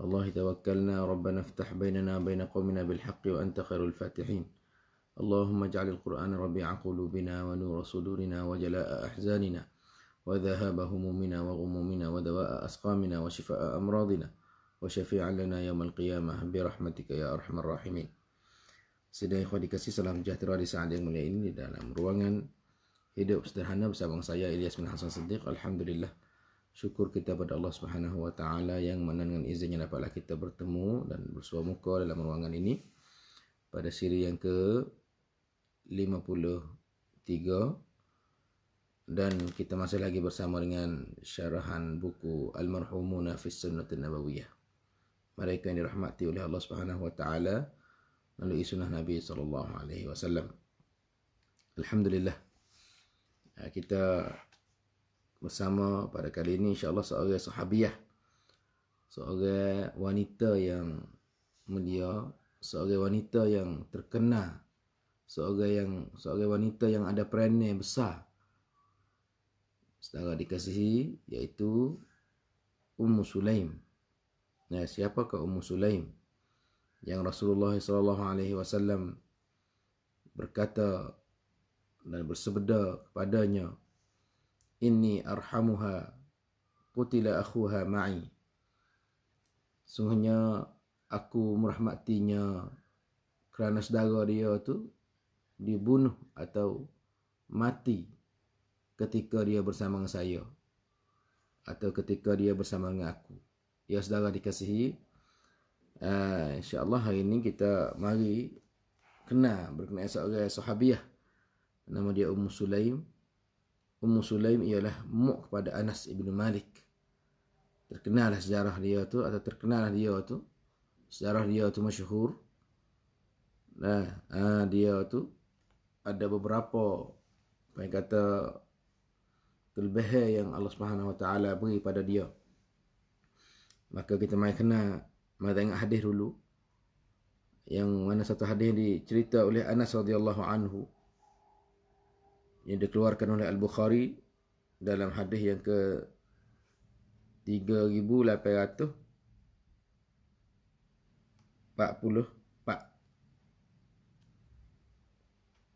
الله توكلنا ربنا افتح بيننا وبين قومنا بالحق وأنت خير الفاتحين اللهم اجعل القرآن ربيع قلوبنا ونور صدورنا وجلاء أحزاننا وذهاب همومنا وغمومنا ودواء أسقامنا وشفاء أمراضنا وشفيعا لنا يوم القيامة برحمتك يا أرحم الراحمين Sidai ikhwah dikasih salam sejahtera di saat yang mulia ini dalam ruangan hidup sederhana bersama saya Ilyas bin Hasan Siddiq. Alhamdulillah. syukur kita kepada Allah Subhanahu Wa Taala yang mana dengan izinnya dapatlah kita bertemu dan bersua muka dalam ruangan ini pada siri yang ke 53 dan kita masih lagi bersama dengan syarahan buku Al-Marhumuna fi Sunnah Nabawiyah. Mereka yang dirahmati oleh Allah Subhanahu Wa Taala melalui sunnah Nabi Sallallahu Alaihi Wasallam. Alhamdulillah. Kita bersama pada kali ini insya-Allah seorang sahabiah. Seorang wanita yang mulia, seorang wanita yang terkenal, seorang yang seorang wanita yang ada peranan yang besar. Saudara dikasihi iaitu Ummu Sulaim. Nah, siapakah Ummu Sulaim? Yang Rasulullah SAW berkata dan bersebeda kepadanya inni arhamuha qutila akhuha ma'i sungguhnya aku merahmatinya kerana saudara dia tu dibunuh atau mati ketika dia bersama dengan saya atau ketika dia bersama dengan aku ya saudara dikasihi uh, insyaallah hari ini kita mari kenal berkenaan seorang sahabiah nama dia Ummu Sulaim Ummu Sulaim ialah mak kepada Anas bin Malik. Terkenallah sejarah dia tu atau terkenallah dia tu. Sejarah dia tu masyhur. Nah, ha, dia tu ada beberapa apa kata kelebihan yang Allah Subhanahu Wa Taala beri pada dia. Maka kita mai kena mai tengok hadis dulu yang mana satu hadis dicerita oleh Anas radhiyallahu anhu yang dikeluarkan oleh Al-Bukhari dalam hadis yang ke 3844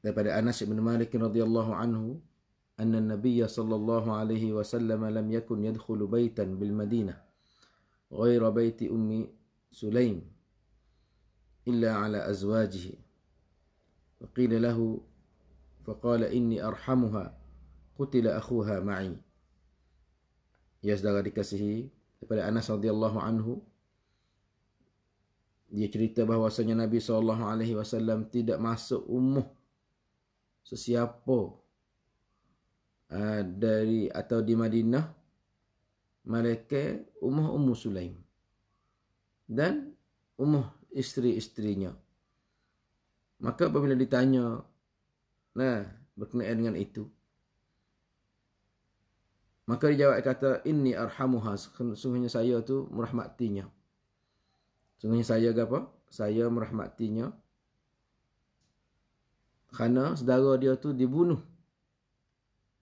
daripada Anas bin Malik radhiyallahu anhu anna an-nabiy sallallahu alaihi wasallam lam yakun yadkhulu baitan bil Madinah ghayra baiti ummi Sulaim illa ala azwajihi وقيل له فقال إني أرحمها قتل أخوها معي يا saudara dikasihi daripada Anas radhiyallahu anhu dia cerita bahawasanya Nabi sallallahu alaihi wasallam tidak masuk ummuh sesiapa ah, dari atau di Madinah mereka ummuh ummu Sulaim dan ummuh isteri-isterinya maka apabila ditanya Nah, berkenaan dengan itu. Maka dia jawab kata, "Inni arhamuha." Sungguhnya saya tu merahmatinya. Sungguhnya saya ke apa? Saya merahmatinya. Kerana saudara dia tu dibunuh.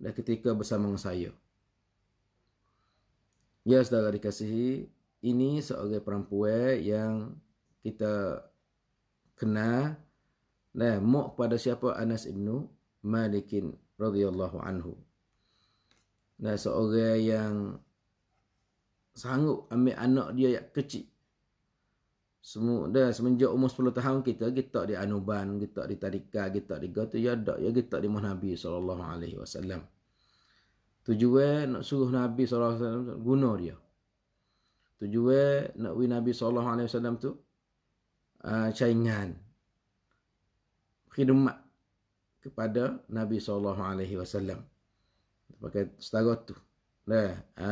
Dan ketika bersama dengan saya. Ya saudara dikasihi, ini seorang perempuan yang kita kenal Nah, mok pada siapa Anas ibnu Malikin radhiyallahu anhu. Nah, seorang yang sanggup ambil anak dia yang kecil. Semua dah semenjak umur 10 tahun kita kita di anuban, kita di tarika, kita di gitu ya dak ya kita di Nabi sallallahu alaihi wasallam. Tujuan nak suruh Nabi sallallahu alaihi wasallam guna dia. Tujuan nak wi Nabi sallallahu alaihi wasallam tu uh, ah, saingan khidmat kepada Nabi sallallahu alaihi wasallam. Pakai setara tu. Dah. Ha.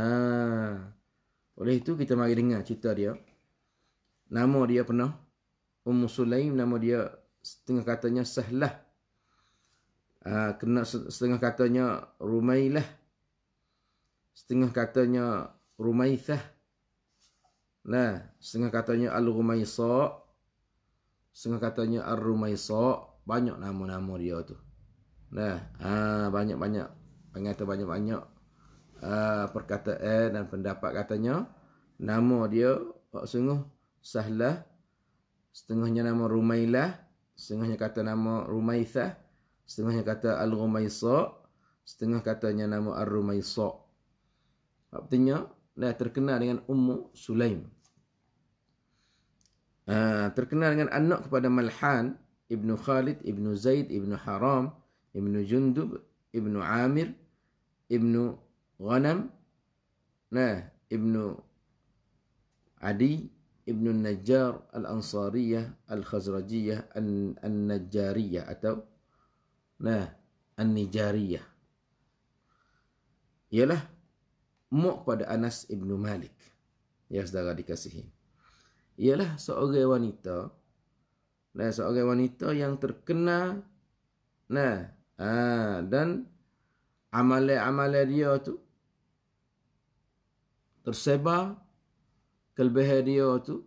Oleh itu kita mari dengar cerita dia. Nama dia pernah Ummu Sulaim nama dia setengah katanya Sahlah. Ha, kena setengah katanya Rumailah. Setengah katanya rumaisah. Nah, setengah katanya Al-Rumaisa. Setengah katanya Ar-Rumaisa banyak nama-nama dia tu. Nah, ha, banyak-banyak pengata banyak-banyak ha, perkataan dan pendapat katanya nama dia oh, sungguh Sahlah setengahnya nama Rumailah, setengahnya kata nama Rumaisah, setengahnya kata Al-Rumaisa, setengah katanya nama Ar-Rumaisa. Artinya dia terkenal dengan Ummu Sulaim. Uh, terkenal dengan anak kepada Malhan ابن خالد ابن زيد ابن حرام ابن جندب ابن عامر ابن غنم ابن عدي ابن النجار الأنصارية الخزرجية النجارية أتوا nah النجارية nijariyah ialah mu pada Anas ibnu Malik yang saudara dikasihi ialah seorang wanita Nah, seorang wanita yang terkena nah, ha, dan amalan-amalan dia tu tersebar kelebihan dia tu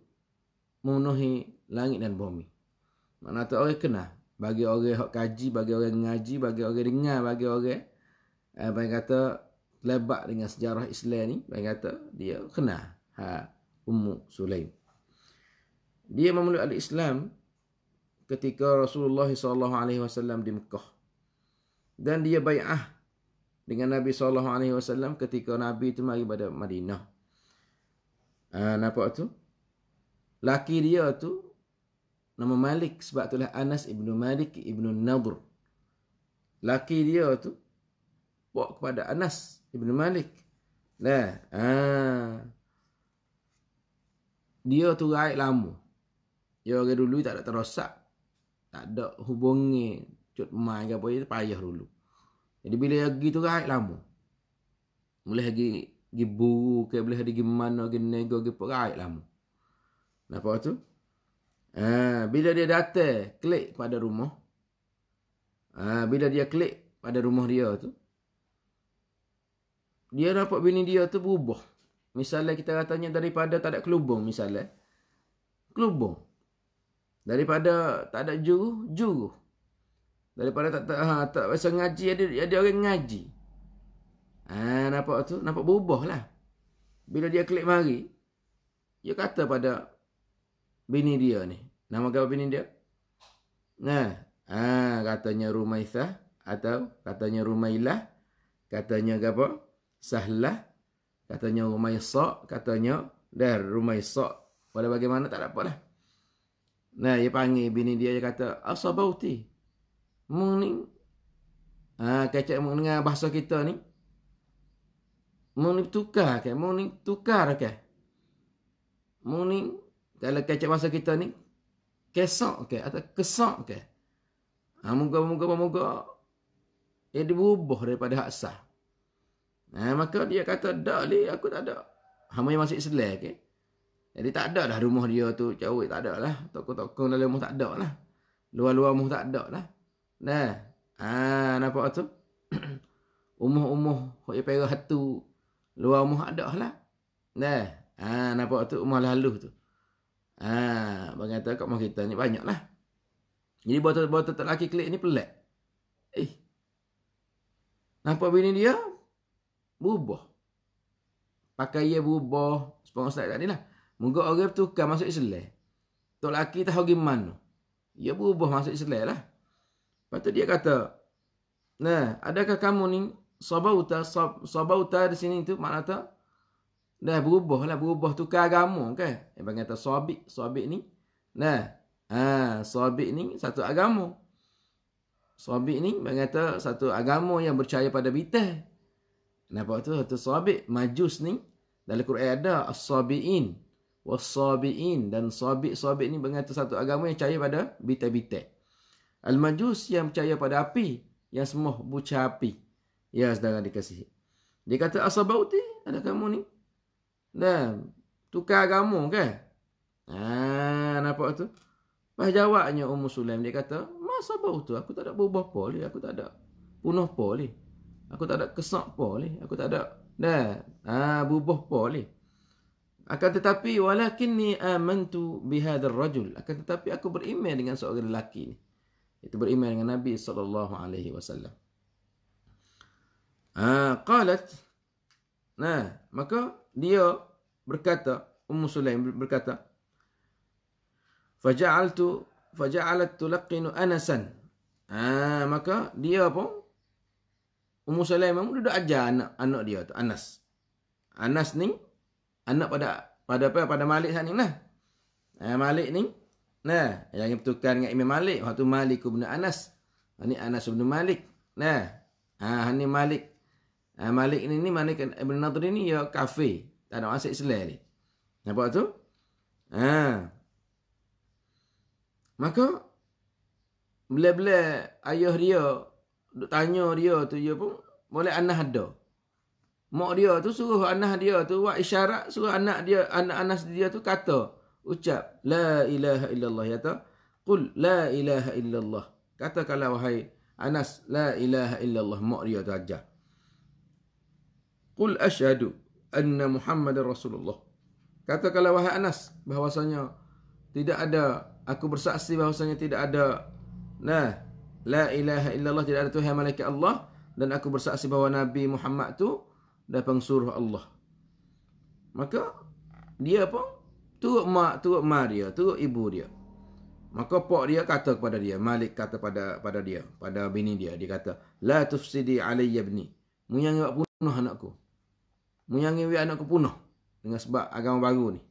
memenuhi langit dan bumi. Mana tu orang kena bagi orang hak kaji, bagi orang ngaji, bagi orang dengar, bagi orang eh, apa yang kata lebak dengan sejarah Islam ni, bagi kata dia kena ha Ummu Sulaim. Dia memeluk al-Islam ketika Rasulullah SAW alaihi di Mekah. Dan dia bai'ah dengan Nabi SAW ketika Nabi itu mari pada Madinah. Ha, nampak tu? Laki dia tu nama Malik sebab itulah Anas ibnu Malik ibnu Nadr. Laki dia tu bawa kepada Anas ibnu Malik. Nah, ha. Dia tu raik lama. Dia orang dulu tak ada terosak tak ada hubungi cut mai ke apa itu payah dulu. Jadi bila pergi tu kan lama. Boleh pergi pergi buru ke boleh pergi mana pergi nego pergi apa kan lama. Napa tu? Eh, bila dia datang klik pada rumah. Eh, bila dia klik pada rumah dia tu. Dia dapat bini dia tu berubah. Misalnya kita katanya daripada tak ada kelubung misalnya. Kelubung. Daripada tak ada juru, juru. Daripada tak tak, ha, tak biasa ngaji, ada, ada orang ngaji. Ha, nampak tu? Nampak berubah lah. Bila dia klik mari, dia kata pada bini dia ni. Nama apa bini dia? Nah, ha, katanya Rumaisah atau katanya Rumailah. Katanya apa? Sahlah. Katanya Rumaisah. Katanya dah Rumaisah. Walau bagaimana tak dapat lah. Nah, dia panggil bini dia dia kata, "Asabauti." Mung ni ha, kecek mung dengan bahasa kita ni. Mung ni tukar ke? Mung ni tukar ke? Mung ni kalau kecek bahasa kita ni kesok ke atau kesok ke? Ha, moga moga moga dia diubah daripada hak sah. Ha, maka dia kata, "Dak li aku tak ada." Hamai masih Islam ke? Okay? Jadi tak ada lah rumah dia tu cawik tak ada lah. Tokong-tokong dalam rumah tak ada lah. Luar-luar rumah tak ada lah. Nah. Ha, nampak tu? Umuh-umuh hok yang perah tu luar rumah ada lah. Nah. Ha, nampak tu rumah lalu tu. Ha, bagi tahu kat rumah kita ni banyak lah. Jadi botol-botol lelaki klik ni pelik. Eh. Nampak bini dia? Berubah. Pakai dia berubah. Sepang ustaz tadi lah. Moga orang tu kan masuk Islam. Tok laki tahu gimana. Ya dia berubah masuk Islam lah. Lepas tu dia kata, Nah, adakah kamu ni sabauta sab, sabauta di sini tu makna tu? Dah berubah lah, berubah tukar agama kan? Dia panggil kata sabik, sabik ni. Nah, ha, sabik ni satu agama. Sabik ni panggil kata satu agama yang percaya pada bitah. Nampak tu satu sabik, majus ni dalam Quran ada as-sabiin wassabi'in dan sabiq-sabiq ni berkata satu agama yang percaya pada bitai-bitai. Al-Majus yang percaya pada api yang semua buca api. Ya saudara dikasih. Dia kata asabauti ada kamu ni. Dan tukar agama ke? Ha nampak tu? Pas jawabnya Ummu Sulaim dia kata, "Masa tu aku tak ada berubah apa lagi, aku tak ada punah apa lagi. Aku tak ada kesak apa lagi, aku tak ada dah ha berubah apa lagi." Akan tetapi walakinni amantu bihadzal rajul. Akan tetapi aku beriman dengan seorang lelaki ni. Itu beriman dengan Nabi sallallahu alaihi wasallam. Ah, qalat. Nah, maka dia berkata, Ummu Sulaim berkata, "Faja'altu faja'alat tulqinu Anasan." Ah, maka dia pun Ummu Sulaim memang duduk ajar anak anak dia tu, Anas. Anas ni anak pada pada apa pada Malik sana lah. Eh, Malik ni. Nah, yang bertukar dengan Imam Malik waktu Malik bin Anas. Ini Anas bin Malik. Nah. Ha ah, ni Malik. Ah, Malik ni ni Malik Ibn Nadri ni ya kafe. Tak ada masuk Islam ni. Nampak tu? Ha. Ah. Maka bila-bila ayah dia tanya dia tu dia ya pun boleh anak ada mak dia tu suruh anak dia tu buat isyarat suruh anak dia anak anak dia tu kata ucap la ilaha illallah ya ta qul la ilaha illallah kata kalau wahai Anas la ilaha illallah mak dia tu ajar qul asyhadu anna muhammadar rasulullah kata kalau wahai Anas bahwasanya tidak ada aku bersaksi bahwasanya tidak ada nah la ilaha illallah tidak ada tuhan malaikat Allah dan aku bersaksi bahawa Nabi Muhammad tu dan suruh Allah. Maka dia apa? Turut mak, turut mak dia, turut ibu dia. Maka pak dia kata kepada dia, Malik kata pada pada dia, pada bini dia, dia kata, "La tufsidi alayya ibni." Mu yang punah anakku. Mu yang anakku punah dengan sebab agama baru ni.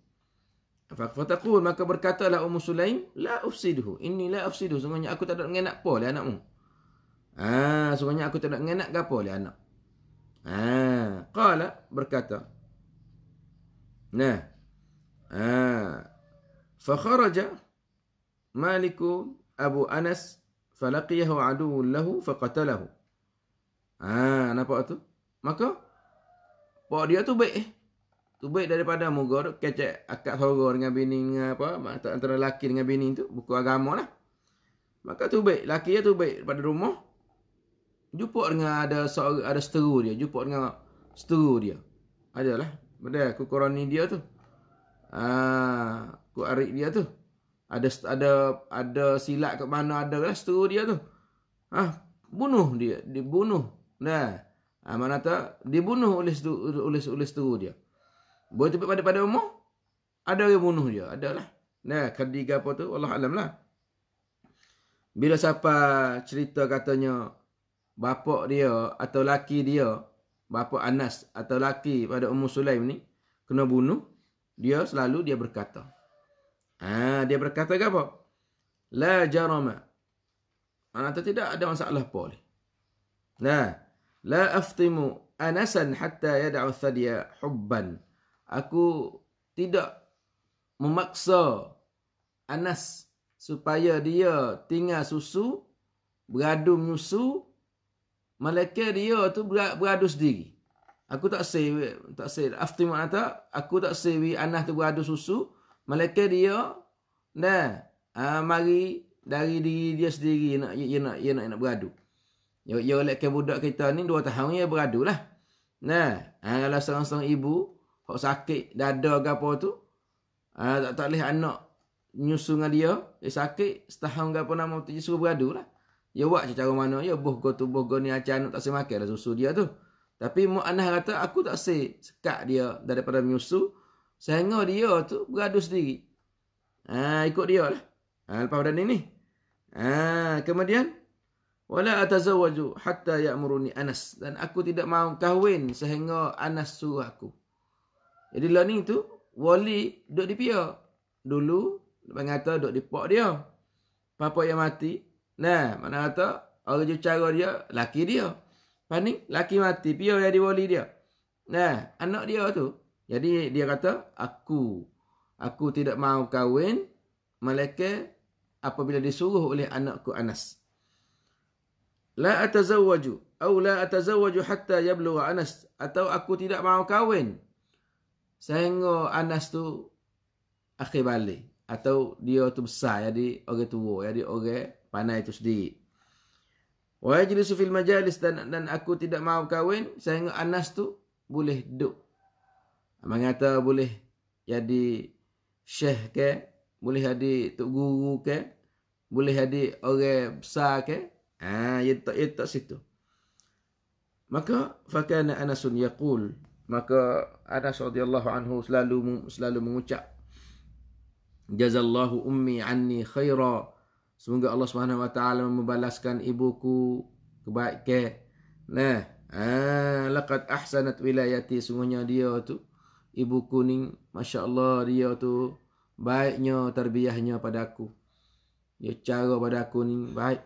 Fa fataqul maka berkatalah Ummu Sulaim, "La ufsiduhu, inni la ufsiduhu." Sungguhnya aku tak ada mengenak apa le eh, anakmu. Ah, sungguhnya aku tak ada mengenak apa le anak. Ha, qala berkata. Nah. Ha. Fa kharaja Malik Abu Anas falaqiyahu aduun lahu faqatalahu. Ha, nampak tu? Maka pak dia tu baik. Eh. Tu baik daripada moga tu kecek akak sorga dengan bini dengan apa antara lelaki dengan bini tu buku agama lah. Maka tu baik. Laki dia tu baik daripada rumah jumpa dengan ada seorang ada seteru dia jumpa dengan seteru dia adalah benda aku korang ni dia tu ah arik dia tu ada ada ada silat kat mana ada lah seteru dia tu ah bunuh dia dibunuh nah ha, mana tak dibunuh oleh oleh oleh seteru dia boleh tepat pada pada umur ada yang bunuh dia adalah nah kadiga apa tu Allah alam lah bila siapa cerita katanya Bapak dia atau laki dia, bapak Anas atau laki pada Ummu Sulaim ni kena bunuh, dia selalu dia berkata. Ha, dia berkata ke apa? La jarama. Mana tu tidak ada masalah apa ni. La la aftimu Anasan hatta yad'u thadiya hubban. Aku tidak memaksa Anas supaya dia tinggal susu beradu menyusu Malaikat dia tu beradu sendiri. Aku tak say, tak say. After mak kata, aku tak say we anak tu beradu susu. Malaikat dia, dah, uh, ah, mari dari diri dia sendiri nak, dia nak, dia nak, nak beradu. Ya, ya, lekai budak kita ni dua tahun ya beradu lah. Nah, ha, kalau seorang-seorang ibu, kalau sakit dada ke apa tu, ha, tak, tak boleh anak nyusu dengan dia, dia sakit, setahun ke apa nama tu, dia suruh beradu lah. Ya buat macam cara mana. Ya buh gotu tu buh go ni acan tak semakan lah susu dia tu. Tapi Mak Anah kata aku tak say sekat dia daripada menyusu. Sehingga dia tu beradu sendiri. Ha, ikut dia lah. Ha, lepas pada ni ni. Ha, kemudian. Wala atazawaju hatta ya'muruni Anas. Dan aku tidak mahu kahwin sehingga Anas suruh aku. Jadi learning tu. Wali duduk di pihak. Dulu. Dia kata duduk di pok dia. Papa yang mati. Nah, mana kata orang je cara dia, laki dia. Pani, laki mati, pia jadi wali dia. Nah, anak dia tu. Jadi dia kata, aku aku tidak mau kahwin malaikat apabila disuruh oleh anakku Anas. La atazawwaju atau la atazawwaju hatta yablugha Anas atau aku tidak mau kahwin sehingga Anas tu akhir balik atau dia tu besar jadi orang tua jadi orang pandai itu sedikit. Wa jilisu fil majalis dan dan aku tidak mau kahwin sehingga Anas tu boleh duduk. Mengata boleh jadi syekh ke, boleh jadi tok guru ke, boleh jadi orang besar ke. Ha, ya tak ya tak situ. Maka fakana Anasun yaqul, maka Anas radhiyallahu anhu selalu selalu mengucap jazallahu ummi anni khaira Semoga Allah Subhanahu Wa Taala membalaskan ibuku kebaikan. Nah, ah, laqad ahsanat wilayati semuanya dia tu. Ibu kuning, Masya Allah dia tu baiknya terbiahnya pada aku. Dia ya, cara pada aku ni baik.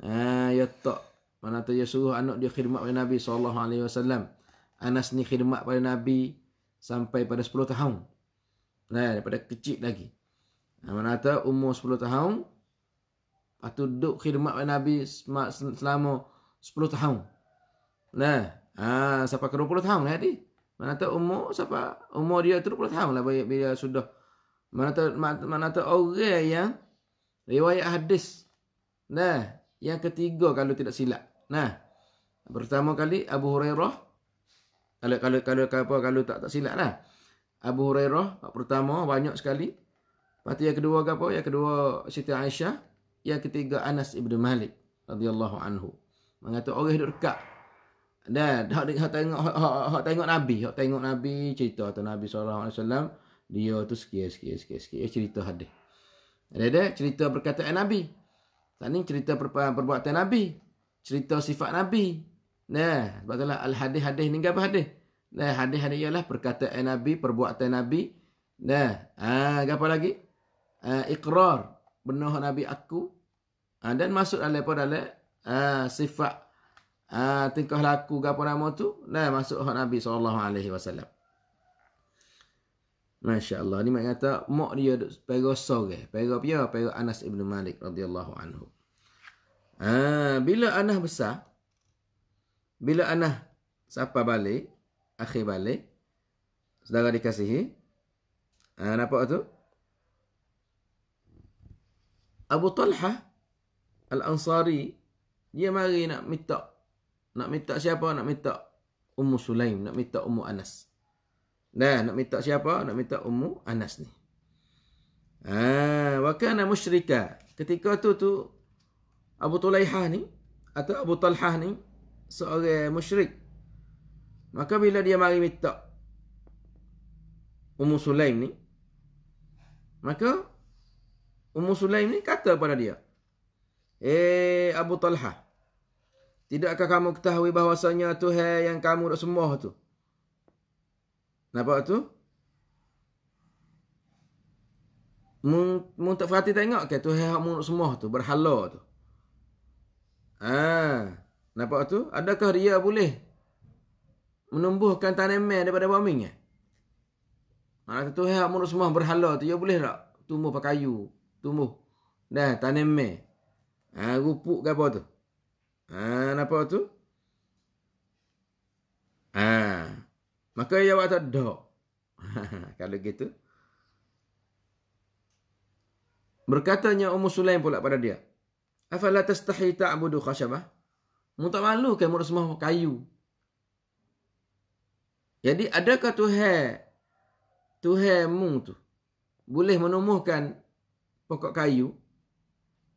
Ah, ya tak. Mana tu dia ya suruh anak dia khidmat pada Nabi Sallallahu Alaihi Wasallam. Anas ni khidmat pada Nabi sampai pada 10 tahun. Nah, daripada kecil lagi. Mana tu umur 10 tahun, Lepas tu duduk khidmat pada Nabi selama 10 tahun. Nah, ha, sampai ke 20 tahun lah, ha, lah dia. Mana tu umur siapa umur dia 20 tahun lah bila, sudah mana tu mana tu orang yang riwayat hadis. Nah, yang ketiga kalau tidak silap. Nah, pertama kali Abu Hurairah kalau kalau kalau, kalau apa kalau tak tak silap lah. Abu Hurairah pertama banyak sekali. Pati yang kedua apa? Yang kedua Siti Aisyah yang ketiga Anas ibnu Malik radhiyallahu anhu mengatakan orang duduk dekat dan hak tengok hak, tengok nabi hak tengok nabi cerita tentang nabi sallallahu alaihi wasallam dia tu sekian sekian sekian sekian cerita hadis ada ada cerita perkataan nabi tak ni cerita perbuatan nabi cerita sifat nabi nah sebab itulah al hadis hadis ni apa hadis nah hadis hadis ialah perkataan nabi perbuatan nabi nah ah apa lagi ah, iqrar benar nabi aku Ha, dan masuk dalam apa dalam ha, sifat ha, tingkah laku apa nama tu. Dan masuk hak Nabi SAW. Masya Allah. Ini maknanya kata, Mak dia pergi sore. Pergi apa? Pergi Anas Ibn Malik radhiyallahu anhu. Ha, bila Anas besar, bila Anas siapa balik, akhir balik, sedara dikasihi, ha, nampak tu? Abu Talha Al-Ansari dia mari nak minta nak minta siapa nak minta Ummu Sulaim nak minta Ummu Anas dah nak minta siapa nak minta Ummu Anas ni ha wa kana musyrika ketika tu tu Abu Tulaihah ni atau Abu Talha ni seorang musyrik maka bila dia mari minta Ummu Sulaim ni maka Ummu Sulaim ni kata kepada dia Eh Abu Talha. Tidakkah kamu ketahui bahawasanya Tuhan yang kamu nak semua tu? Nampak tu? Mung tak perhati tengok ke Tuhan yang kamu semua tu? Berhala tu? Ah, Nampak tu? Adakah dia boleh menumbuhkan tanaman daripada bumi ni? Maksudnya Tuhan yang kamu semua berhala tu, dia boleh tak tumbuh pakai kayu, Tumbuh. Dah, tanaman. Ha, rupuk ke apa tu? Ha, ah, apa tu? Ha. Maka ia buat dok. Kalau gitu. Berkatanya Ummu Sulaim pula pada dia. Afala tastahi ta'budu khashabah? Mu tak malu ke mu semua kayu? Jadi adakah Tuhan Tuhanmu tu boleh menumbuhkan pokok kayu?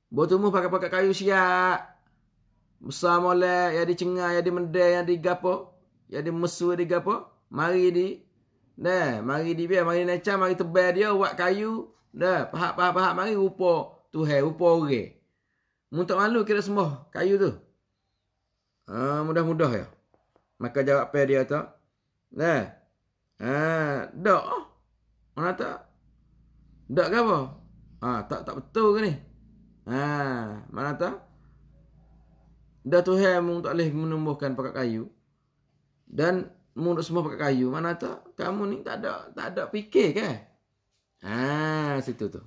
Buat Botumuh pakai-pakai kayu siap. Besar molek, yang dicengar, yang dimendai, yang digapo. Yang dimesu, yang digapo. Mari di. Nah, mari di biar, mari neca, mari tebal dia, buat kayu. Dah, pahak-pahak-pahak, mari rupa Tuhan, rupa orang. Muntuk malu kira semua kayu tu. Ha, mudah-mudah ya. Maka jawab pair dia tak. Nah. Ha, dak. Mana tak? Dak ke apa? Ha, tak tak betul ke ni? Ha, mana tahu? Dah tu hai mung tak boleh menumbuhkan pakak kayu. Dan mung semua pakak kayu. Mana tahu? Kamu ni tak ada tak ada fikir ke? Ha, situ tu.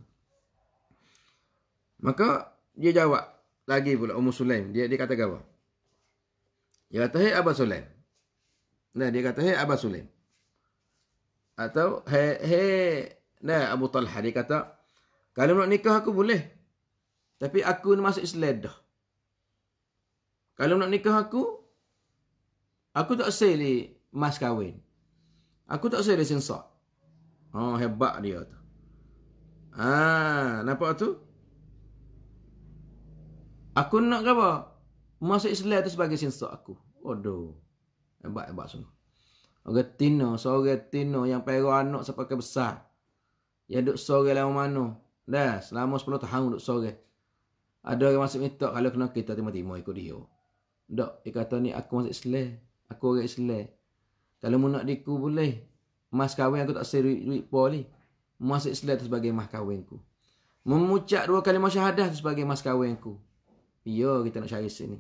Maka dia jawab lagi pula Umar Sulaim. Dia dia kata gawa. Dia kata hai Abah Sulaim. Nah, dia kata hai Abah Sulaim. Atau hai hai Nah, Abu Talha dia kata, kalau nak nikah aku boleh. Tapi aku ni masuk Islam dah. Kalau nak nikah aku, aku tak say ni mas kahwin. Aku tak say lesen sok. Oh, hebat dia tu. Ah, nampak tu? Aku nak apa? Masuk Islam tu sebagai sensor aku. Aduh. Hebat hebat sungguh. Orang tino, seorang tino yang perah anak sampai ke besar. Yang duk sore lama mana? Dah, selama 10 tahun duk sore. Ada orang masuk minta kalau kena kita terima-terima ikut dia. Dok, dia kata ni aku masuk Islam. Aku orang Islam. Kalau mu nak diku boleh. Mas kahwin aku tak seri duit pun ni. Masuk Islam tu sebagai mas kahwin ku. Memucat dua kali syahadah tu sebagai mas kahwin ku. Pio kita nak cari sini.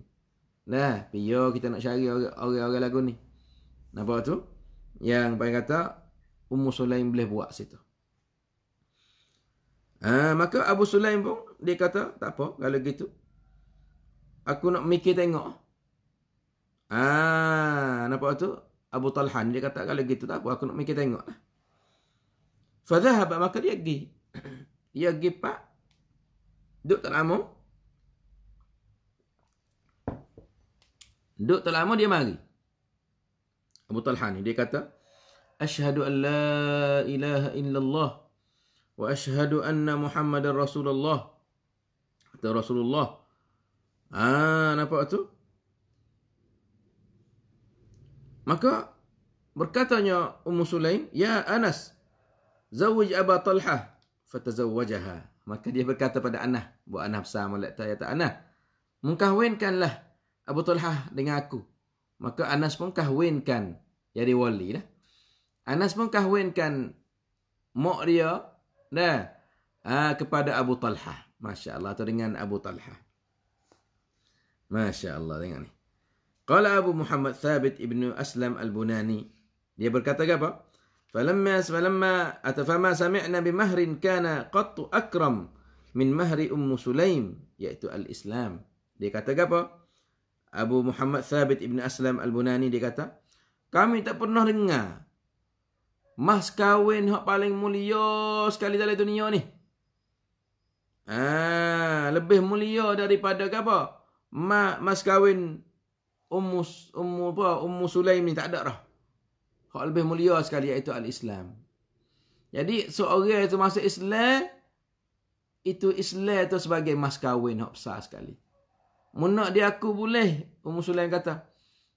Nah, pio kita nak cari orang-orang lagu ni. Nampak tu? Yang paling kata, Ummu Sulaim boleh buat situ. Ha, maka Abu Sulaim pun dia kata, tak apa kalau gitu. Aku nak mikir tengok. Ah, ha, nampak tu? Abu Talhan dia kata kalau gitu tak apa aku nak mikir tengok. Fadhahab maka dia pergi. dia pergi pak. Duduk terlama. Duduk terlama dia mari. Abu Talhan ni dia kata, "Asyhadu an la ilaha illallah." واشهد ان محمد رسول الله رسول الله آه nampak tu maka berkatanya ummu sulaim ya anas zawij aba talha fatazawwajaha maka dia berkata pada anah buat anah besar molek tu ayat anah mengkahwinkanlah Abu Talha dengan aku. Maka Anas pun kahwinkan. Jadi wali lah. Anas pun kahwinkan mak dia Nah Ah kepada Abu Talha. Masya-Allah atau dengan Abu Talha. Masya-Allah dengan ni. Qala Abu Muhammad Thabit ibnu Aslam Al-Bunani. Dia berkata apa? Falamma falamma atafama sami'na bi mahrin kana qatt akram min mahri Ummu Sulaim iaitu al-Islam. Dia kata apa? Abu Muhammad Thabit ibnu Aslam Al-Bunani dia kata, kami tak pernah dengar Mas kawin hak paling mulia sekali dalam dunia ni. Ah, lebih mulia daripada ke apa? Ma, mas kawin umus umu apa? Ummu Sulaim ni tak ada lah. Hak lebih mulia sekali iaitu al-Islam. Jadi seorang itu masuk Islam itu Islam itu sebagai mas kawin hak besar sekali. Mun nak dia aku boleh Ummu Sulaim kata.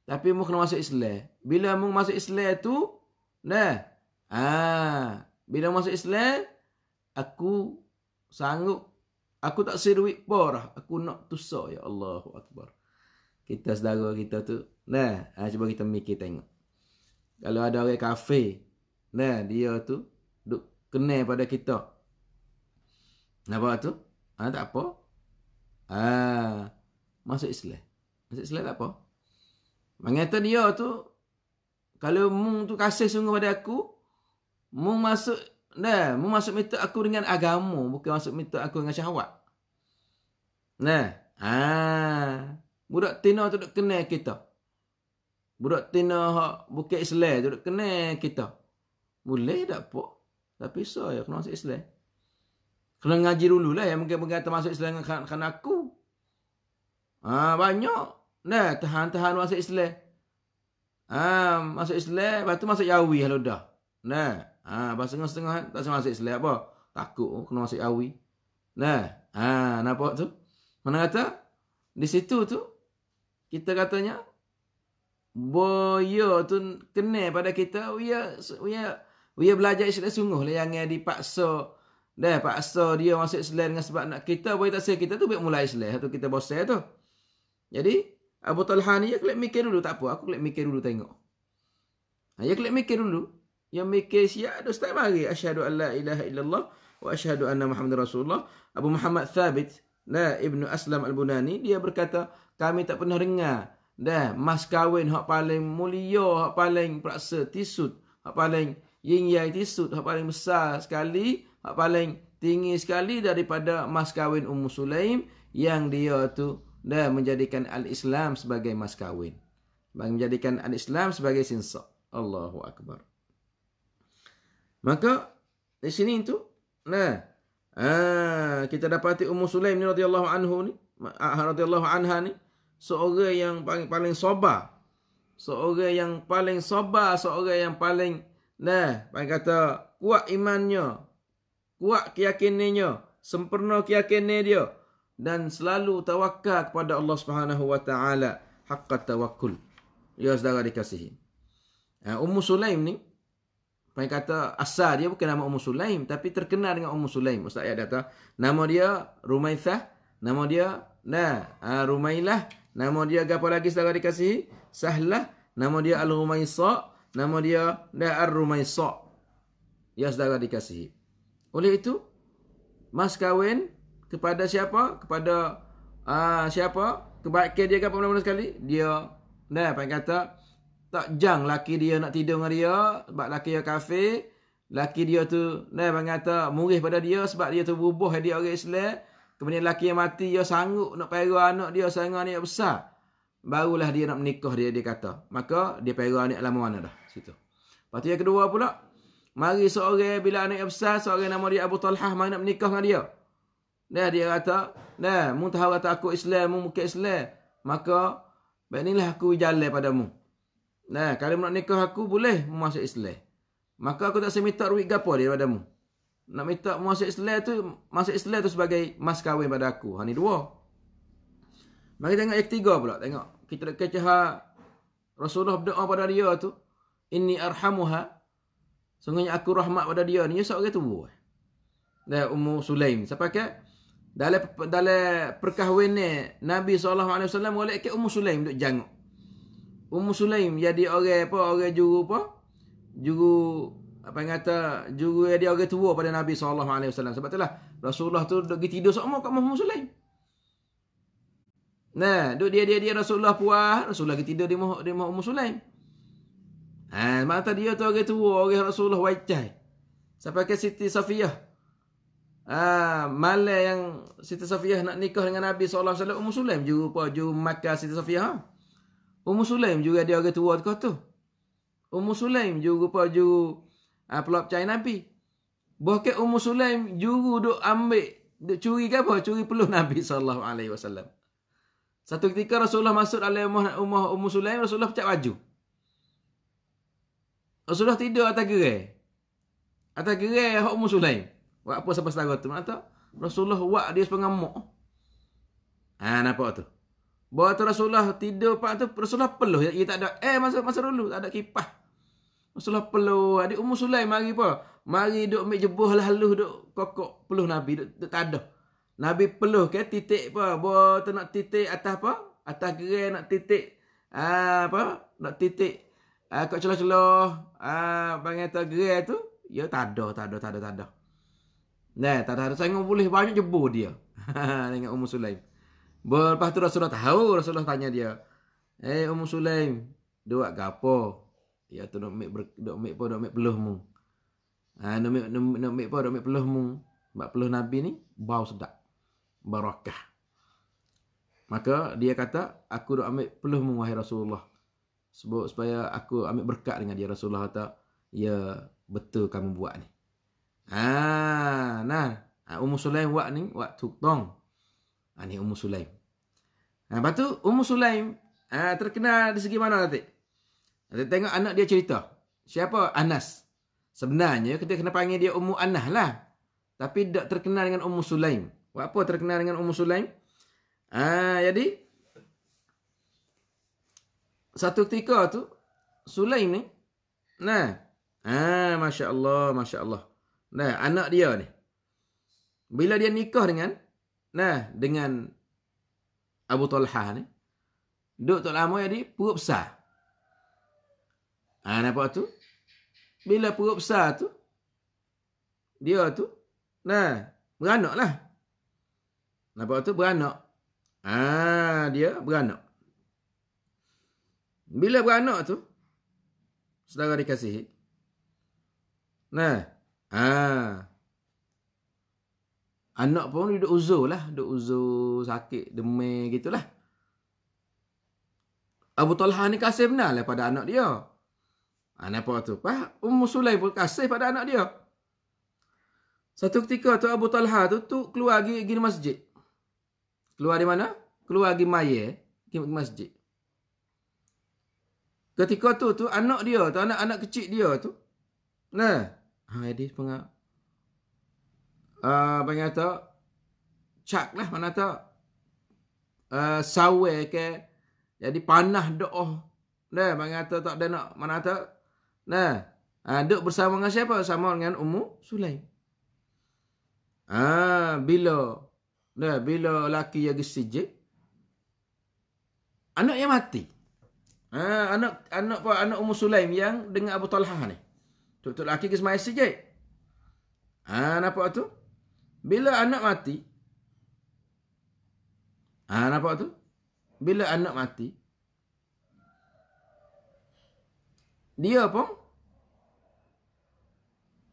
Tapi mu kena masuk Islam. Bila mu masuk Islam tu nah Ha, bila masuk Islam, aku sanggup. Aku tak sedar duit porah. Aku nak tusuk. Ya Allah Akbar. Kita sedara kita tu. Nah, ha, cuba kita mikir tengok. Kalau ada orang kafe. Nah, dia tu. Duk kena pada kita. Kenapa tu? Ha, tak apa. Ha, masuk Islam. Masuk Islam tak apa. Mengata dia tu. Kalau mung tu kasih sungguh pada aku memasuk nah masuk minta aku dengan agama bukan masuk minta aku dengan syahwat nah ha budak Tino tu kenal kita budak Tino hak bukan Islam tu kenal kita boleh tak apa tapi Ya, kena masuk Islam kena ngaji dulu lah yang mungkin mengata masuk Islam dengan kan, kan aku ha banyak nah tahan-tahan masuk Islam Ah, ha, masuk Islam, lepas tu masuk Yahweh lah dah. Nah. Ha, bahasa setengah-setengah tak sama asyik selat apa. Takut oh, kena asyik awi. Nah, ha, nampak tu? Mana kata? Di situ tu, kita katanya, boya tu kena pada kita, we are, we belajar Islam sungguh lah yang dia dipaksa. Dah, paksa dia masuk Islam dengan sebab nak kita, boleh tak saya kita tu, baik mula Islam. tu kita bosan tu. Jadi, Abu Talha ni, ya kelihatan mikir dulu, tak apa. Aku kelihatan mikir dulu tengok. Ya ha, kelihatan mikir dulu yang mikir syiar setiap hari asyhadu alla ilaha illallah wa asyhadu anna Muhammad rasulullah Abu Muhammad Thabit nah ibnu Aslam al-Bunani dia berkata kami tak pernah dengar dah mas kahwin hak paling mulia hak paling praksa tisut hak paling yin yai tisut hak paling besar sekali hak paling tinggi sekali daripada mas kahwin Ummu Sulaim yang dia tu dah menjadikan al-Islam sebagai mas kahwin menjadikan al-Islam sebagai sinsa Allahu akbar Maka di sini itu nah ah, kita dapati Ummu Sulaim ni radhiyallahu anhu ni ah, radhiyallahu anha ni seorang yang paling paling sabar. Seorang yang paling sabar, seorang yang paling nah, paling kata kuat imannya, kuat keyakinannya, sempurna keyakinannya dia dan selalu tawakal kepada Allah Subhanahu wa taala hakka tawakkul. Ya saudara dikasihi. Ah, Ummu Sulaim ni Pain kata asal dia bukan nama Ummu Sulaim tapi terkenal dengan Ummu Sulaim. Ustaz Ayat kata nama dia Rumaisah, nama dia nah ha, Rumailah, nama dia gapo lagi saudara dikasih? Sahlah, nama dia Al-Rumaisa, nama dia nah Ar-Rumaisa. Ya saudara dikasih. Oleh itu mas kahwin kepada siapa? Kepada uh, siapa? Kebaikan dia gapo mana-mana sekali? Dia nah Pakai kata tak jang laki dia nak tidur dengan dia sebab laki dia kafir laki dia tu nah bang kata murih pada dia sebab dia tu bubuh, dia orang Islam kemudian laki yang mati dia sanggup nak pera anak dia sanga ni besar barulah dia nak menikah dia dia kata maka dia pera anak lama mana dah situ Lepas yang kedua pula. Mari seorang bila anak yang besar, seorang nama dia Abu Talhah mari nak menikah dengan dia. Nah dia kata, nah mu tahu kata aku Islam, mu muka Islam. Maka, baik inilah aku jalan padamu. Nah, kalau nak nikah aku boleh masuk Islam. Maka aku tak saya minta ruik gapo dia padamu. Nak minta masuk Islam tu masuk Islam tu sebagai mas kahwin pada aku. Ha ni dua. Mari tengok yang ketiga pula, tengok. Kita nak kecah Rasulullah berdoa pada dia tu, "Inni arhamuha." Sungguhnya aku rahmat pada dia ni, sok tu buat. Dan Ummu Sulaim. Siapa ke? Dalam dalam perkahwinan Nabi SAW alaihi wasallam oleh ke Ummu Sulaim duk jangok. Ummu Sulaim jadi orang apa orang juru apa juru apa yang kata juru jadi orang tua pada Nabi sallallahu alaihi wasallam sebab itulah Rasulullah tu duduk tidur sama kat Ummu Sulaim Nah, duduk dia dia dia Rasulullah puas, Rasulullah pergi tidur di mahu di mahu Ummu Sulaim. Ha, mata dia tu orang tua, orang Rasulullah wajah. Sampai ke Siti Safiyah. Ah, ha, malay yang Siti Safiyah nak nikah dengan Nabi SAW, Ummu Sulaim juga apa? Juga makan Siti Safiyah. Ha? Umur Sulaim juga dia orang tua kau tu. Umur Sulaim juga apa juru uh, pelop cair Nabi. Bukit Umur Sulaim juru duk ambil, duk curi ke apa? Curi peluh Nabi SAW. Satu ketika Rasulullah masuk dalam rumah rumah Ummu Sulaim, Rasulullah pecah baju. Rasulullah tidur atas gerai. Atas gerai hak Ummu Sulaim. Buat apa sampai setara tu? Mana tahu? Rasulullah buat dia sepengamuk. Ha, ah, nampak tu? Bahawa Rasulullah tidur pak tu Rasulullah peluh Ia ya, ya tak ada Eh, masa masa dulu Tak ada kipas Rasulullah peluh Adik Umur Sulaim mari apa Mari duk ambil jebuh lalu Duk kokok peluh Nabi Duk, duk tak ada Nabi peluh ke titik apa Bahawa nak titik atas apa Atas gerai nak titik ah, Apa Nak titik Uh, ah, kat celah-celah uh, panggil tu gerai tu ya tak ada tak ada tak ada tak ada nah tak ada saya boleh banyak jebu dia dengan Umar Sulaim Lepas tu Rasulullah tahu Rasulullah tanya dia Eh hey, Ummu Sulaim Dia buat apa? Ya, dia tu nak ambil apa? Nak ambil peluh mu ha, Nak ambil apa? Nak ambil peluh mu Sebab peluh Nabi ni Bau sedap Barakah Maka dia kata Aku nak ambil peluh mu wahai Rasulullah Sebab supaya aku ambil berkat dengan dia Rasulullah kata Ya betul kamu buat ni Ah, ha, nah, ha, Ummu Sulaim buat ni, buat tuk tong. Ha, ni Ummu Sulaim. Ha, lepas tu, Ummu Sulaim ha, terkenal di segi mana, Datik? Datik tengok anak dia cerita. Siapa? Anas. Sebenarnya, kita kena panggil dia Ummu Anah lah. Tapi, tak terkenal dengan Ummu Sulaim. Buat apa terkenal dengan Ummu Sulaim? Ha, jadi, satu tika tu, Sulaim ni, nah, ha, Masya Allah, Masya Allah. Nah, anak dia ni. Bila dia nikah dengan Nah, dengan Abu Talha ni. Duduk tak lama jadi perut besar. ha, nampak tu? Bila perut besar tu, dia tu, nah, beranak lah. Nampak tu beranak. Ah, ha, dia beranak. Bila beranak tu, saudara dikasihi. Nah, ah, ha, Anak pun duduk uzur lah. Duduk uzur, sakit, demir, gitulah. Abu Talha ni kasih benar lah pada anak dia. Ha, nampak tu? Pak, Ummu Sulaim pun kasih pada anak dia. Satu ketika tu Abu Talha tu, tu keluar lagi pergi masjid. Keluar di mana? Keluar lagi maya. Pergi masjid. Ketika tu tu anak dia tu, anak-anak kecil dia tu. Nah. Ha, ah, Edis pengak. Ah, apa uh, kata cak lah mana tu uh, ah, sawe ke jadi panah doh dah bang kata tak ada nak mana tu nah uh, bersama dengan siapa sama dengan umu sulaim ah uh, bila dah bila laki yang gesije anak yang mati ah uh, anak anak apa anak ummu sulaim yang dengan abu talhah ni tu laki gismai sije ah uh, nampak tu bila anak mati Ha nampak tu? Bila anak mati Dia pun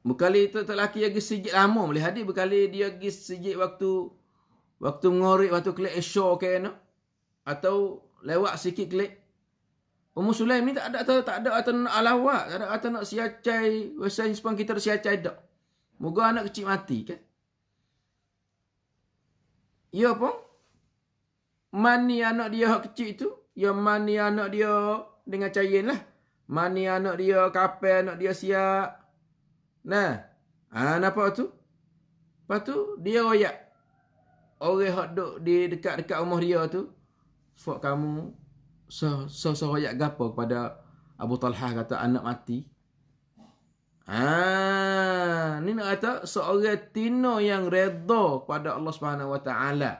Berkali tu lelaki lagi sejik lama boleh hadir Berkali dia pergi sejik waktu Waktu mengorik, waktu klik esok ke no? Atau lewat sikit klik. Umur Sulaim ni tak ada atau tak ada atau nak alawak Tak ada atau nak siacai Wasan sepan kita siacai tak Moga anak kecil mati kan Ya pun. Mani anak dia yang kecil tu. Ya mani anak dia dengan cairin lah. Mani anak dia, kapal anak dia siap. Nah. Ha, nampak tu? Lepas tu, dia royak. Orang yang duduk di dekat-dekat rumah dia tu. Fak kamu, so-so royak gapa kepada Abu Talha kata anak mati. Ha, ni nak kata seorang tino yang redha pada Allah Subhanahu Wa Taala.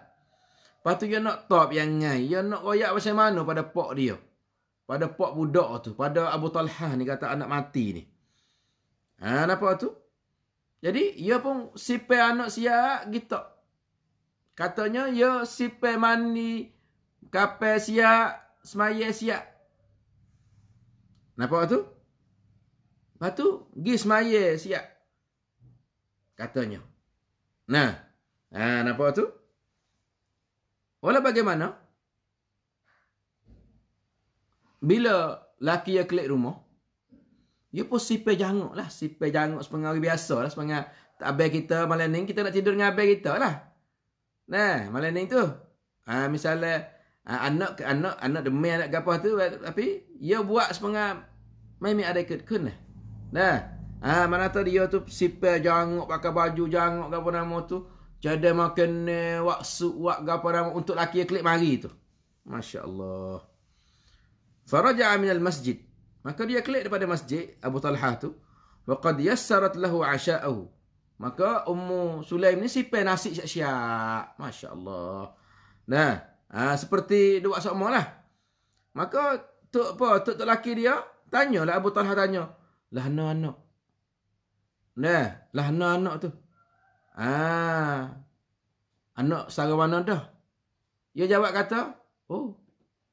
Patu dia nak top yang ngai, dia nak royak macam mana pada pak dia. Pada pak budak tu, pada Abu Talha ni kata anak mati ni. Ha, ah, apa tu? Jadi, dia pun sipe anak siap gitu. Katanya, dia sipai mandi, kapal siap, semaya siap. Nampak tu? Lepas tu, pergi semaya siap. Katanya. Nah, ha, nampak tu? Walau bagaimana, bila laki yang kelek rumah, dia pun sipai janguk lah. Sipai janguk sepengah biasa lah. Sepengah abai kita malam ni, kita nak tidur dengan abai kita lah. Nah, malam ni tu. Ha, misalnya, ha, anak ke anak, anak demi anak gapah tu. Tapi, dia buat sepengah, main ada ikut kun lah. Dah. Ha, mana tahu dia tu sipir jangok pakai baju jangok, ke apa nama tu. Jadi makan eh, waksu wak ke apa nama untuk laki klik mari tu. Masya Allah. Faraja'a minal masjid. Maka dia klik daripada masjid Abu Talha tu. Wa qad yassarat lahu asya'ahu. Maka Ummu Sulaim ni sipir nasi siap-siap. Masya Allah. Nah, ha, seperti dia buat lah. Maka tu apa, tu, tu laki dia, tanyalah Abu Talha tanya. Lah anak. Nah, lah anak tu. Ah. Anak sara mana dah? Dia ya, jawab kata, "Oh.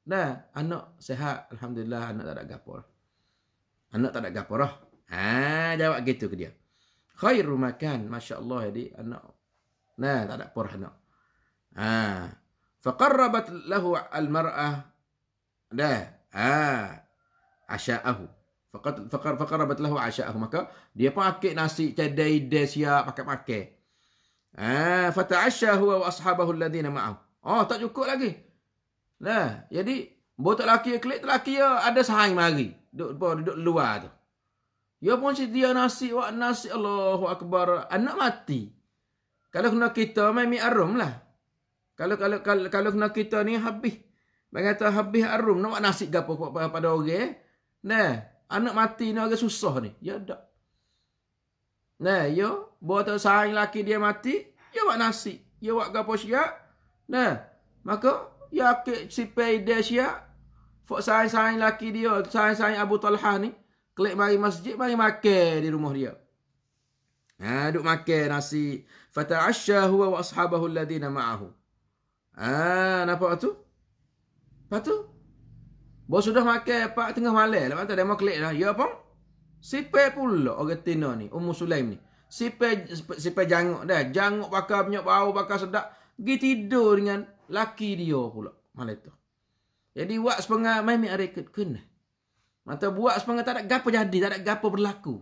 Nah, anak sehat, alhamdulillah anak tak ada gapo." Anak tak ada gapo lah. Ah, jawab gitu ke dia. Khairu makan, masya-Allah jadi anak. Nah, tak ada porah anak. Ah. Faqarrabat lahu al-mar'ah. Dah. Ah. ashaahu Fakat fakar fakar abat lah wahsyah maka dia pakai nasi cedai dia siap pakai pakai. Ah, ha, fata asyah wa ashabahu alladhina ma'ah. Oh, tak cukup lagi. Nah, jadi botak laki kelik laki ya ada sahang mari. Duduk apa duduk luar tu. Ya pun si dia nasi wa nasi Allahu akbar anak mati. Kalau kena kita mai mi arum lah. Kalau kalau kalau, kalau kena kita ni habis. Mengata habis arum nak nasi gapo pada orang. Eh? Nah, Anak mati ni orang susah ni. Ya tak. Nah, yo ya, buat tu sayang laki dia mati, yo ya buat nasi, yo ya buat gapo siap. Nah, maka ya ke si pay dia siap. Fok sayang-sayang laki dia, sayang-sayang Abu Talha ni, klik mari masjid, mari makan di rumah dia. Ha, duk makan nasi. Fata huwa wa ashabahu alladina ma'ahu. Ah, nampak tu? Patu? Bos sudah makan pak tengah malam lepas tu demo klik dah. Ya pun. sipe pula orang Tina ni, Ummu Sulaim ni. sipe sipe janguk dah. Janguk pakai minyak bau pakai sedak, pergi tidur dengan laki dia pula malam tu. Jadi buat sepengah main mik arekat kena. Mata buat sepengah tak ada gapo jadi, tak ada gapo berlaku.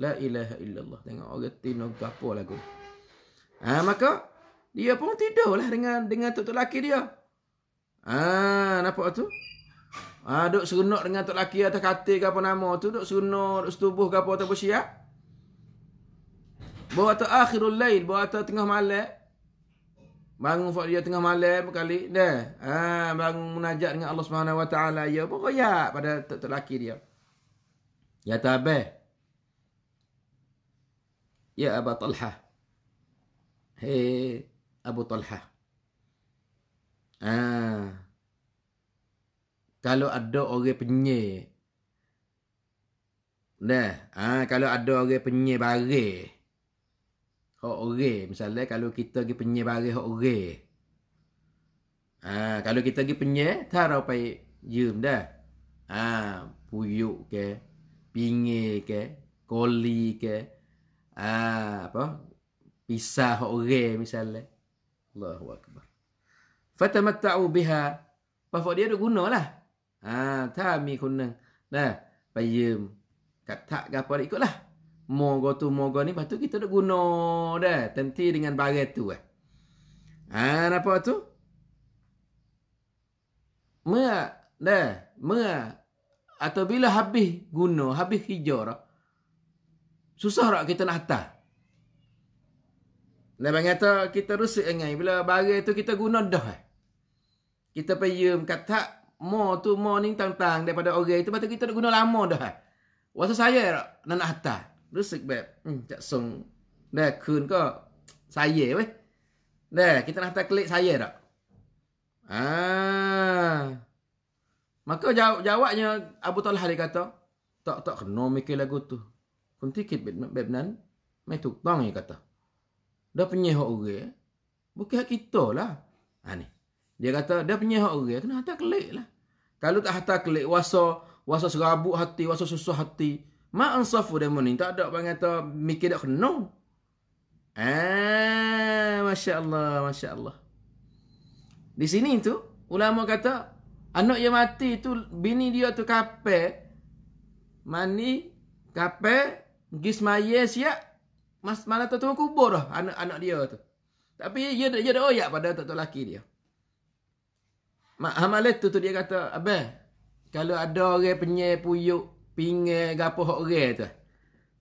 La ilaha illallah. Tengok orang Tina gapo lagu. Ha, maka dia pun tidurlah dengan dengan tok-tok laki dia. Ah, ha, nampak tu? Ha, duk serenuk dengan tok laki atas katil ke apa nama tu. Duk serenuk, duk setubuh ke apa tu apa siap. Bawa tu akhirul lain. Bawa tu tengah malam. Bangun fak dia tengah malam berkali. Dah. Ha, bangun menajak dengan Allah Subhanahu SWT. Ya, berkoyak pada tok laki dia. Ya tabah. Ya Abu Talha. Hei, Abu Talha. Ah kalau ada orang penye, dah ha, kalau ada orang penye bare hok orang misalnya kalau kita pergi penye bare hok orang ha, kalau kita pergi penyir taro pai yum dah ha, puyuk ke pinge ke koli ke ha, apa pisah hok orang misalnya Allahu akbar fatamatta'u biha Pafok dia duk gunalah. อ่าถ้ามีคนหนึ่งนะไปยืมกัตถะกับปริกุลาโมโกตุโมโกนี่มาตุกิตุกุโนเด้เต็มที่ดิ้งันบาเกตุเอ่านะพอตุเมื่อเด้เมื่ออัตบิลฮับบิกุโนฮับบิฮิจอร์สุสารกิตนัตตาในบางอย่างกิตรู้สึกยังไงเวลาบาเกตุกิตุกุโนดอ่ะกิตไปยืมกัตถะ more tu morning tang-tang daripada orang itu patut kita dah guna lama dah. Waktu saya nak nak hatta. Rusik beb. Hmm, tak song. Dah kun ke saya weh. Dah kita nak hatta klik saya dak. Ah. Maka jawab jawabnya Abu Talha dia kata, tak tak kena mikir lagu tu. pun tikit beb beb nan. main tu tong dia kata. Dah punya hak orang. Bukan hak kita lah. Ha ni. Dia kata dah punya hak orang kena hatta klik lah. Kalau tak harta kelik, wasa, wasa serabut hati, wasa susah hati. Ma ansafu dia ni. Tak ada orang kata mikir tak kena. Ah, Masya Allah, Masya Allah. Di sini tu, ulama kata, anak yang mati tu, bini dia tu kape, mani, kape, gismaya siap, mas, mana tu tu kubur lah anak-anak dia tu. Tapi dia, dia ada oyak pada tok-tok laki dia. Mak Hamal itu tu dia kata, "Abang, kalau ada orang penye puyuk pinggir gapo hok orang tu."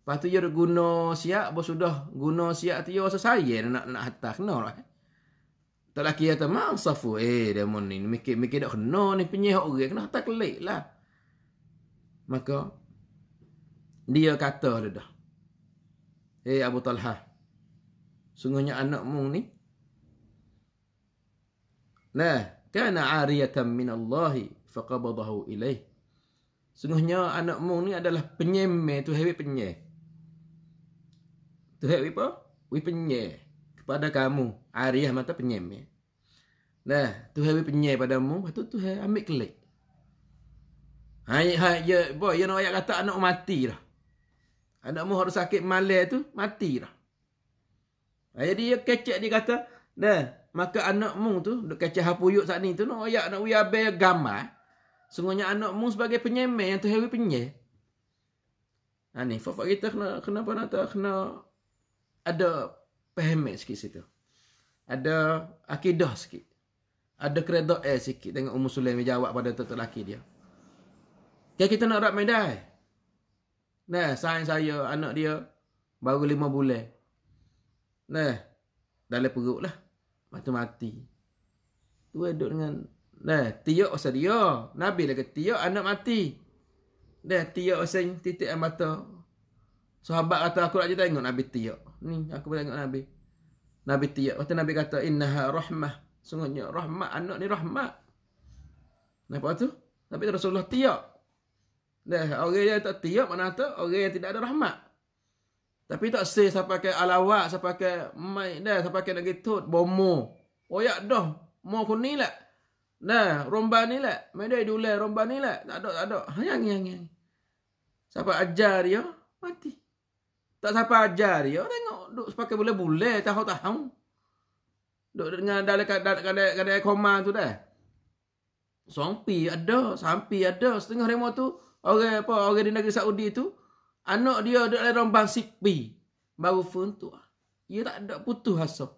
Lepas tu dia guna siap, bos sudah guna siap tu dia rasa saya nak nak hatta kena lah. Tak laki kata, "Mak safu, eh dia mun ni mikir mikir dak kena ni penye hok orang kena hatta kelik lah." Maka dia kata dia dah. Eh Abu Talha. Sungguhnya anakmu ni. Nah, kana ariyatan min Allah faqabadahu ilaih sungguhnya anak mu ni adalah penyemeh tu hewi penyeh tu hewi apa wi penyeh kepada kamu ariyah mata penyemeh nah tu hewi penyeh padamu patu tu hewi ambil kelik Hai ya, hai ya boy ya nak kata anak mati dah. Anakmu harus sakit malai tu mati dah. Ha, jadi dia ya kecek dia kata, nah Maka anakmu tu, duk kacah hapuyuk saat ni tu, nak ayak nak uya bel gambar. Sungguhnya anakmu sebagai penyemeh, yang terhewi penyek. Ha ni, fafak kita kena, kenapa nak tak kena ada pahamik sikit situ. Ada akidah sikit. Ada kereta air sikit dengan umur sulim yang jawab pada tetap lelaki dia. Kaya kita nak rap medai. Nah, sayang saya, anak dia baru lima bulan. Nah, dah perut lah. Waktu mati. Tu duduk dengan nah, tiok usah dia. Nabi lah kata tiok anak mati. Dah tiok usah titik mata. Sahabat kata aku nak tengok Nabi tiok. Ni aku boleh tengok Nabi. Nabi tiok. Waktu Nabi kata innaha rahmah. Sungguhnya rahmat anak ni rahmat. Nampak tu? Tapi Rasulullah tiok. Dah orang yang tak tiok mana tu? Orang yang tidak ada rahmat. Tapi tak say saya pakai alawak, saya pakai mic dah, saya pakai nak getut, bomo. Oh ya dah, mo kun ni lah. Nah, romba ni lah. Mereka ada ular, romba ni lah. Tak ada, tak ada. Hayang, hayang, hayang. Siapa ajar dia, mati. Tak siapa ajar dia, tengok. Duk sepakai bule-bule, tahu-tahu. Duk dengan dalam kadai-kadai koma tu dah. Sampi ada, sampi ada. Setengah remo tu, orang apa, orang di negeri Saudi tu, Anak dia duduk dalam bank sipi. Baru phone tu. Lah. Dia tak ada putus hasil.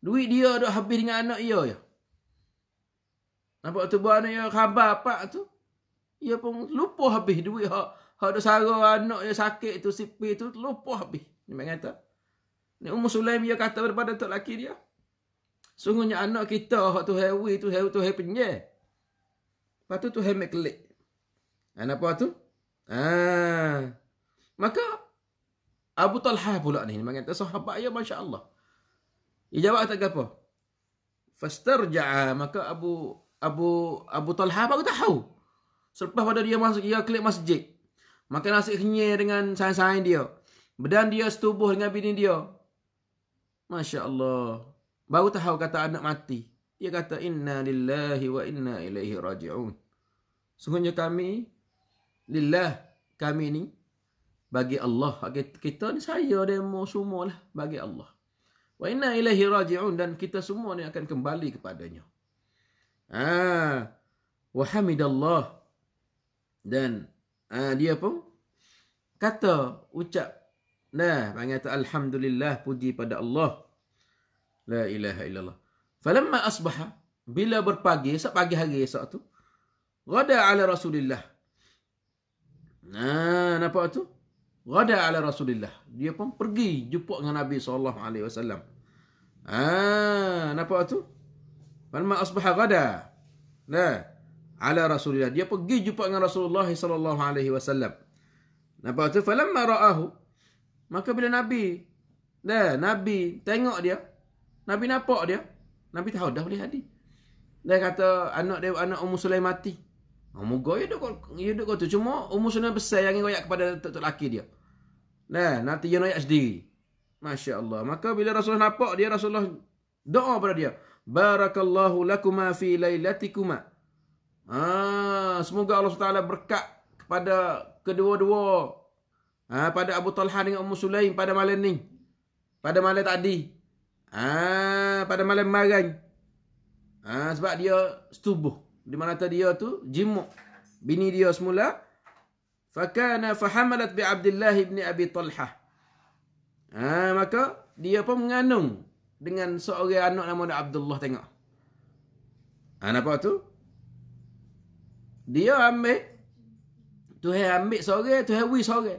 Duit dia duduk habis dengan anak dia. Ya. Nampak tu buat anak dia khabar apa tu. Dia pun lupa habis duit. Hak ha duduk sara anak dia sakit tu sipi tu. Lupa habis. Ni memang kata. Ni Umar Sulaim dia kata daripada tu laki dia. Sungguhnya anak kita hak tu hewi tu hewi tu hewi penye. Lepas tu tu hewi klik. Anak apa tu? Haa. Ah. Maka Abu Talha pula ni memang kata eh, sahabat ya masya-Allah. Dia jawab tak apa. Fastarja'a maka Abu Abu Abu Talha, baru tahu. Selepas pada dia masuk ia klik masjid. maka nasi kenyir dengan sayang-sayang dia. Bedan dia setubuh dengan bini dia. Masya-Allah. Baru tahu kata anak mati. Dia kata inna lillahi wa inna ilaihi raji'un. Sungguhnya kami lillah kami ni bagi Allah. Kita ni saya demo semua lah bagi Allah. Wa inna ilahi raji'un dan kita semua ni akan kembali kepadanya. Ah, wa hamidallah dan ah, dia pun kata ucap nah mengata alhamdulillah puji pada Allah. La ilaha illallah. Falamma asbaha bila berpagi esok pagi hari esok tu gada ala Rasulillah. Nah, nampak tu? Ghada ala Rasulillah. Dia pun pergi jumpa dengan Nabi sallallahu alaihi wasallam. Ah, nampak tu? Falma asbaha ghada. Nah, ala Rasulillah. Dia pergi jumpa dengan Rasulullah sallallahu alaihi wasallam. Nampak tu? Falamma ra'ahu. Maka bila Nabi Nah, Nabi tengok dia. Nabi nampak dia. Nabi tahu dah boleh hadir. Dia kata anak dia anak Ummu Sulaim mati. Ah, Moga hidup hidup kau tu cuma umur sana besar yang ingat kepada tok lelaki dia. Nah, nanti dia nak sendiri. Masya-Allah. Maka bila Rasulullah nampak dia Rasulullah doa pada dia. Barakallahu lakuma fi lailatikuma. Ha, ah, semoga Allah SWT berkat kepada kedua-dua. Ha, pada Abu Talha dengan Ummu Sulaim pada malam ni. Pada malam tadi. Ha, pada malam marang. Ha, sebab dia setubuh di mana tadi dia tu jimuk bini dia semula fakana fahamalat bi Abdullah ibn Abi Talha ha, maka dia pun mengandung dengan seorang anak nama dia Abdullah tengok ha, apa tu dia ambil Tuhan ambil seorang Tuhan wui seorang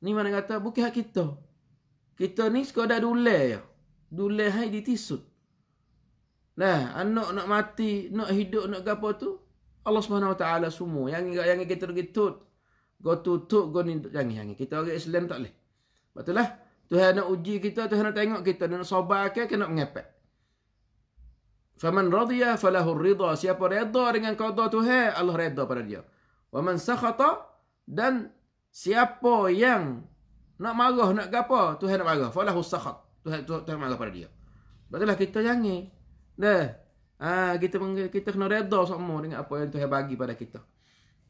ni mana kata bukan kita kita ni sekadar dulai ya dulai hai ditisut Nah, anak nak mati, nak hidup, nak apa tu? Allah SWT semua. Yang ingat yang kita pergi tut. Go tutup, go ni yang yang Kita orang Islam tak boleh. Betul lah. Tuhan nak uji kita, Tuhan nak tengok kita. nak sobat ke, kena mengepek. Faman radhiya falahur ridha, Siapa redha dengan qada Tuhan, Allah redha pada dia. Wa man sakhata dan siapa yang nak marah nak gapo, Tuhan nak marah. Falahus sakhat. Tuhan Tuhan marah pada dia. Betul lah kita jangan. Dah. Ha, kita kita kena reda semua dengan apa yang Tuhan bagi pada kita.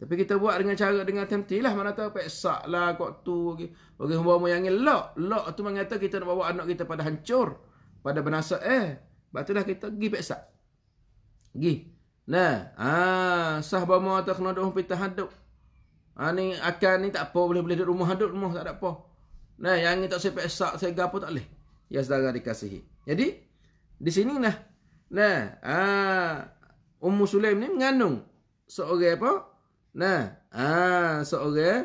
Tapi kita buat dengan cara dengan tempti lah. Mana tahu peksak lah kok tu. Okay. Bagi okay, semua yang elok. Lok tu mengata kita nak bawa anak kita pada hancur. Pada benasa eh. Sebab tu kita pergi peksak. Pergi. Nah. Ha, sah bawa mahu tak kena duduk hospital hadup. Ha, ni akan ni tak apa. Boleh-boleh duduk rumah hadup. Rumah tak ada apa. Nah, yang ni tak saya peksak. Saya gapa tak leh. Ya saudara dikasihi. Jadi. Di sini lah. Nah, ah Ummu Sulaim ni mengandung seorang apa? Nah, ah seorang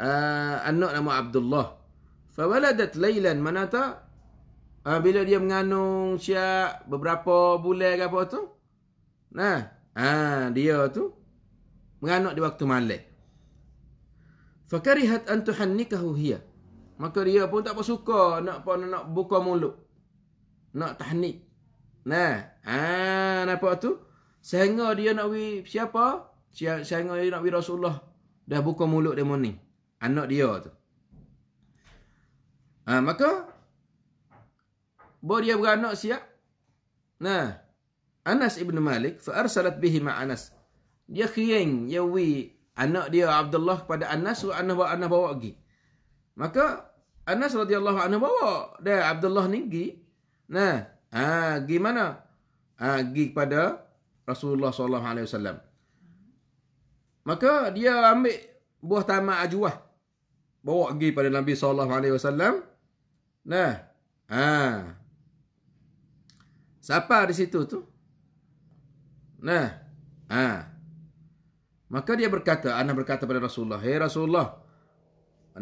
ah anak nama Abdullah. Fa waladat Lailan manata ah, bila dia mengandung siap beberapa bulan ke apa tu? Nah, ah dia tu mengandung di waktu malam. Fa karihat an tuhannikahu hiya. Maka dia pun tak bersuka nak apa nak buka mulut. Nak tahnik Nah, ah nampak tu? Sehingga dia nak wi siapa? Sehingga dia nak wi Rasulullah dah buka mulut dia ni. Anak dia tu. Ah maka bo dia beranak siap. Nah, Anas ibn Malik fa arsalat bihi ma Anas. Dia khieng ya wi anak dia Abdullah pada Anas wa Anas bawa anak bawa pergi. Maka Anas radhiyallahu anhu bawa dia Abdullah ni pergi. Nah, Ha, pergi mana? Ha, pergi kepada Rasulullah sallallahu alaihi wasallam. Maka dia ambil buah tamak ajwah bawa pergi pada Nabi sallallahu alaihi wasallam. Nah. Ha. Siapa di situ tu? Nah. Ha. Maka dia berkata, anak berkata pada Rasulullah, "Hei Rasulullah,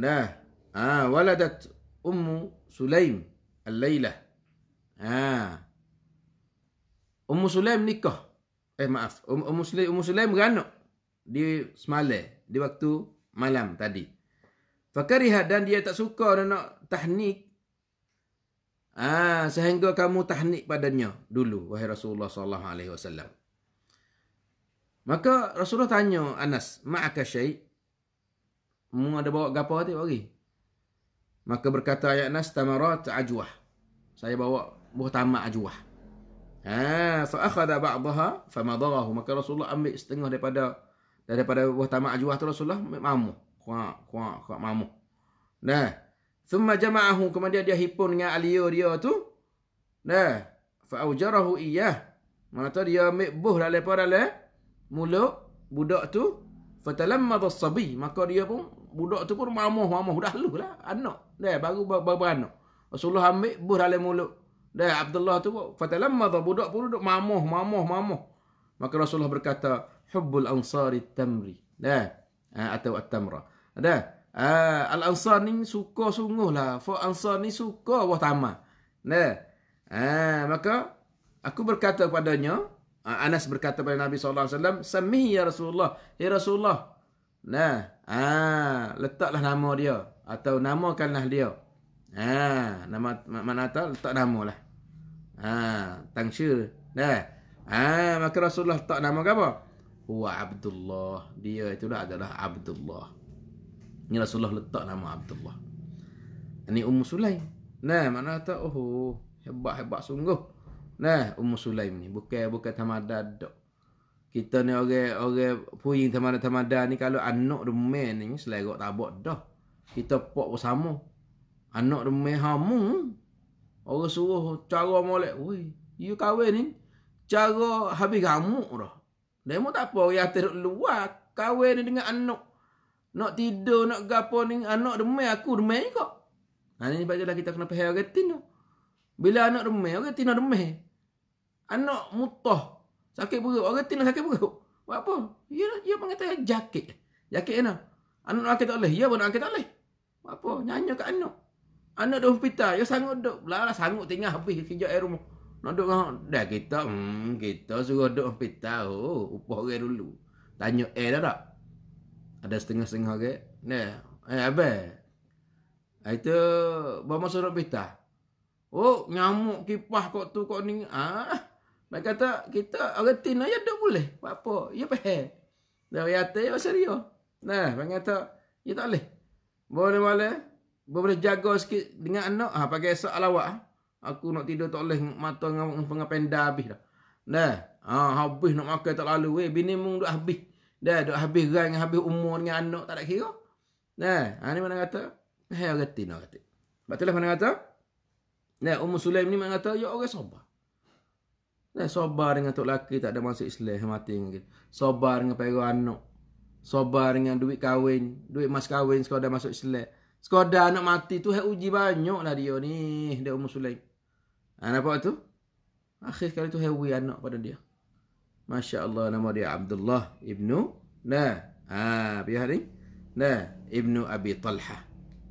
nah, ha, waladat ummu Sulaim al-lailah." Ha. Ummu Sulaim nikah. Eh maaf, um, Ummu Sulaim Ummu Sulaim beranak di semalam, di waktu malam tadi. Fakariha dan dia tak suka dan nak tahnik. Ah, ha, sehingga kamu tahnik padanya dulu wahai Rasulullah sallallahu alaihi wasallam. Maka Rasulullah tanya Anas, "Ma'aka syai'?" Mu ada bawa gapo tadi pagi? Maka berkata ayat Anas, "Tamarat ajwah." Saya bawa Muhtamad Ajwah. Ha, so akhadha ba'daha famadarahu. Maka Rasulullah ambil setengah daripada daripada Muhtamad Ajwah tu Rasulullah ambil mamu. Kuat, kuat, kuat mamu. Nah. Thumma jama'ahu kemudian dia himpun dengan aliyo dia tu. Nah. Fa awjarahu iyyah. Maka dia ambil buh dalam pada le mulut budak tu. Fatalammadha as-sabi. Maka dia pun budak tu pun mamuh, mamuh dah lah anak. Nah, baru baru, baru, anak. Rasulullah ambil buh dalam mulut dan Abdullah tu fatalamma dha budak pun duduk mamuh mamuh mamuh. Maka Rasulullah berkata hubbul ansari tamri. Dah. Eh, atau at-tamra. Dah. Eh, al-ansar ni suka sungguhlah. Fa ansar ni suka wah tama. Dah. Eh, maka aku berkata padanya Anas berkata kepada Nabi SAW, Sami ya Rasulullah. Ya Rasulullah. Nah, ah, letaklah nama dia. Atau namakanlah dia. Ah, nama mana tak letak nama lah. Ha, tang Syu. Dah. Ha, maka Rasulullah tak nama ke apa? Wa Abdullah. Dia itulah adalah Abdullah. Ini Rasulullah letak nama Abdullah. Ini Ummu Sulaim. Nah, mana tak oh, hebat-hebat sungguh. Nah, Ummu Sulaim ni bukan bukan tamada dok. Kita ni orang-orang puyeng tamada-tamada ni kalau anak rumah ni selerok tabak dah. Kita pok bersama. Anak rumah hamu Orang suruh cara molek. Ui, you kahwin ni. Cara habis gamuk dah. Demo tak apa. Ya teruk luar. Kahwin ni dengan anak. Nak tidur, nak gapo ni. Anak demai aku demai kok. Ha ni sebab kita kena pahaya orang tu. Bila anak demai, orang tina demai. Anak mutah. Sakit perut. Orang tina sakit perut. Buat apa? Ya, ya mengatakan jaket. Jaket mana? Anak nak angkat tak boleh. Ya pun nak boleh. apa? Nyanyi kat anak. Anak dah hospital. Ya sanggup duduk. Lah, lah, sanggup tengah habis kejap air rumah. Nak duduk dengan Dah kita. Hmm, kita suruh duduk hospital. Oh, upah orang dulu. Tanya air dah tak? Ada setengah-setengah ke? Dah. Eh, apa? Itu. Bawa masuk duduk hospital. Oh, nyamuk kipah kok tu kok ni. Ah. Mereka kata, kita orang tina ya duduk boleh. Buat apa? Ya, apa? Dia kata, ya, serius. Nah, mereka kata, ya tak boleh. Boleh, boleh boleh jaga sikit dengan anak ha pakai esok alawak aku nak tidur tak boleh mata dengan pengap habis dah dah ha habis nak makan tak lalu eh bini mung duk habis dah duk habis gerai dengan habis umur dengan anak tak ada kira dah ha ni mana kata hai orang tin orang tin patutlah mana kata dah umur sulaim ni mana kata ya orang sabar nah sobar dengan tok laki tak ada masuk Islam mati gitu sabar dengan pergo anak sabar dengan duit kahwin duit mas kahwin sekolah dah masuk Islam Skoda anak mati tu hak uji banyak lah dia ni Dia umur sulaim Ha nampak tu? Akhir sekali tu hewi anak pada dia Masya Allah nama dia Abdullah Ibnu Nah Ha biar hari Nah Ibnu Abi Talha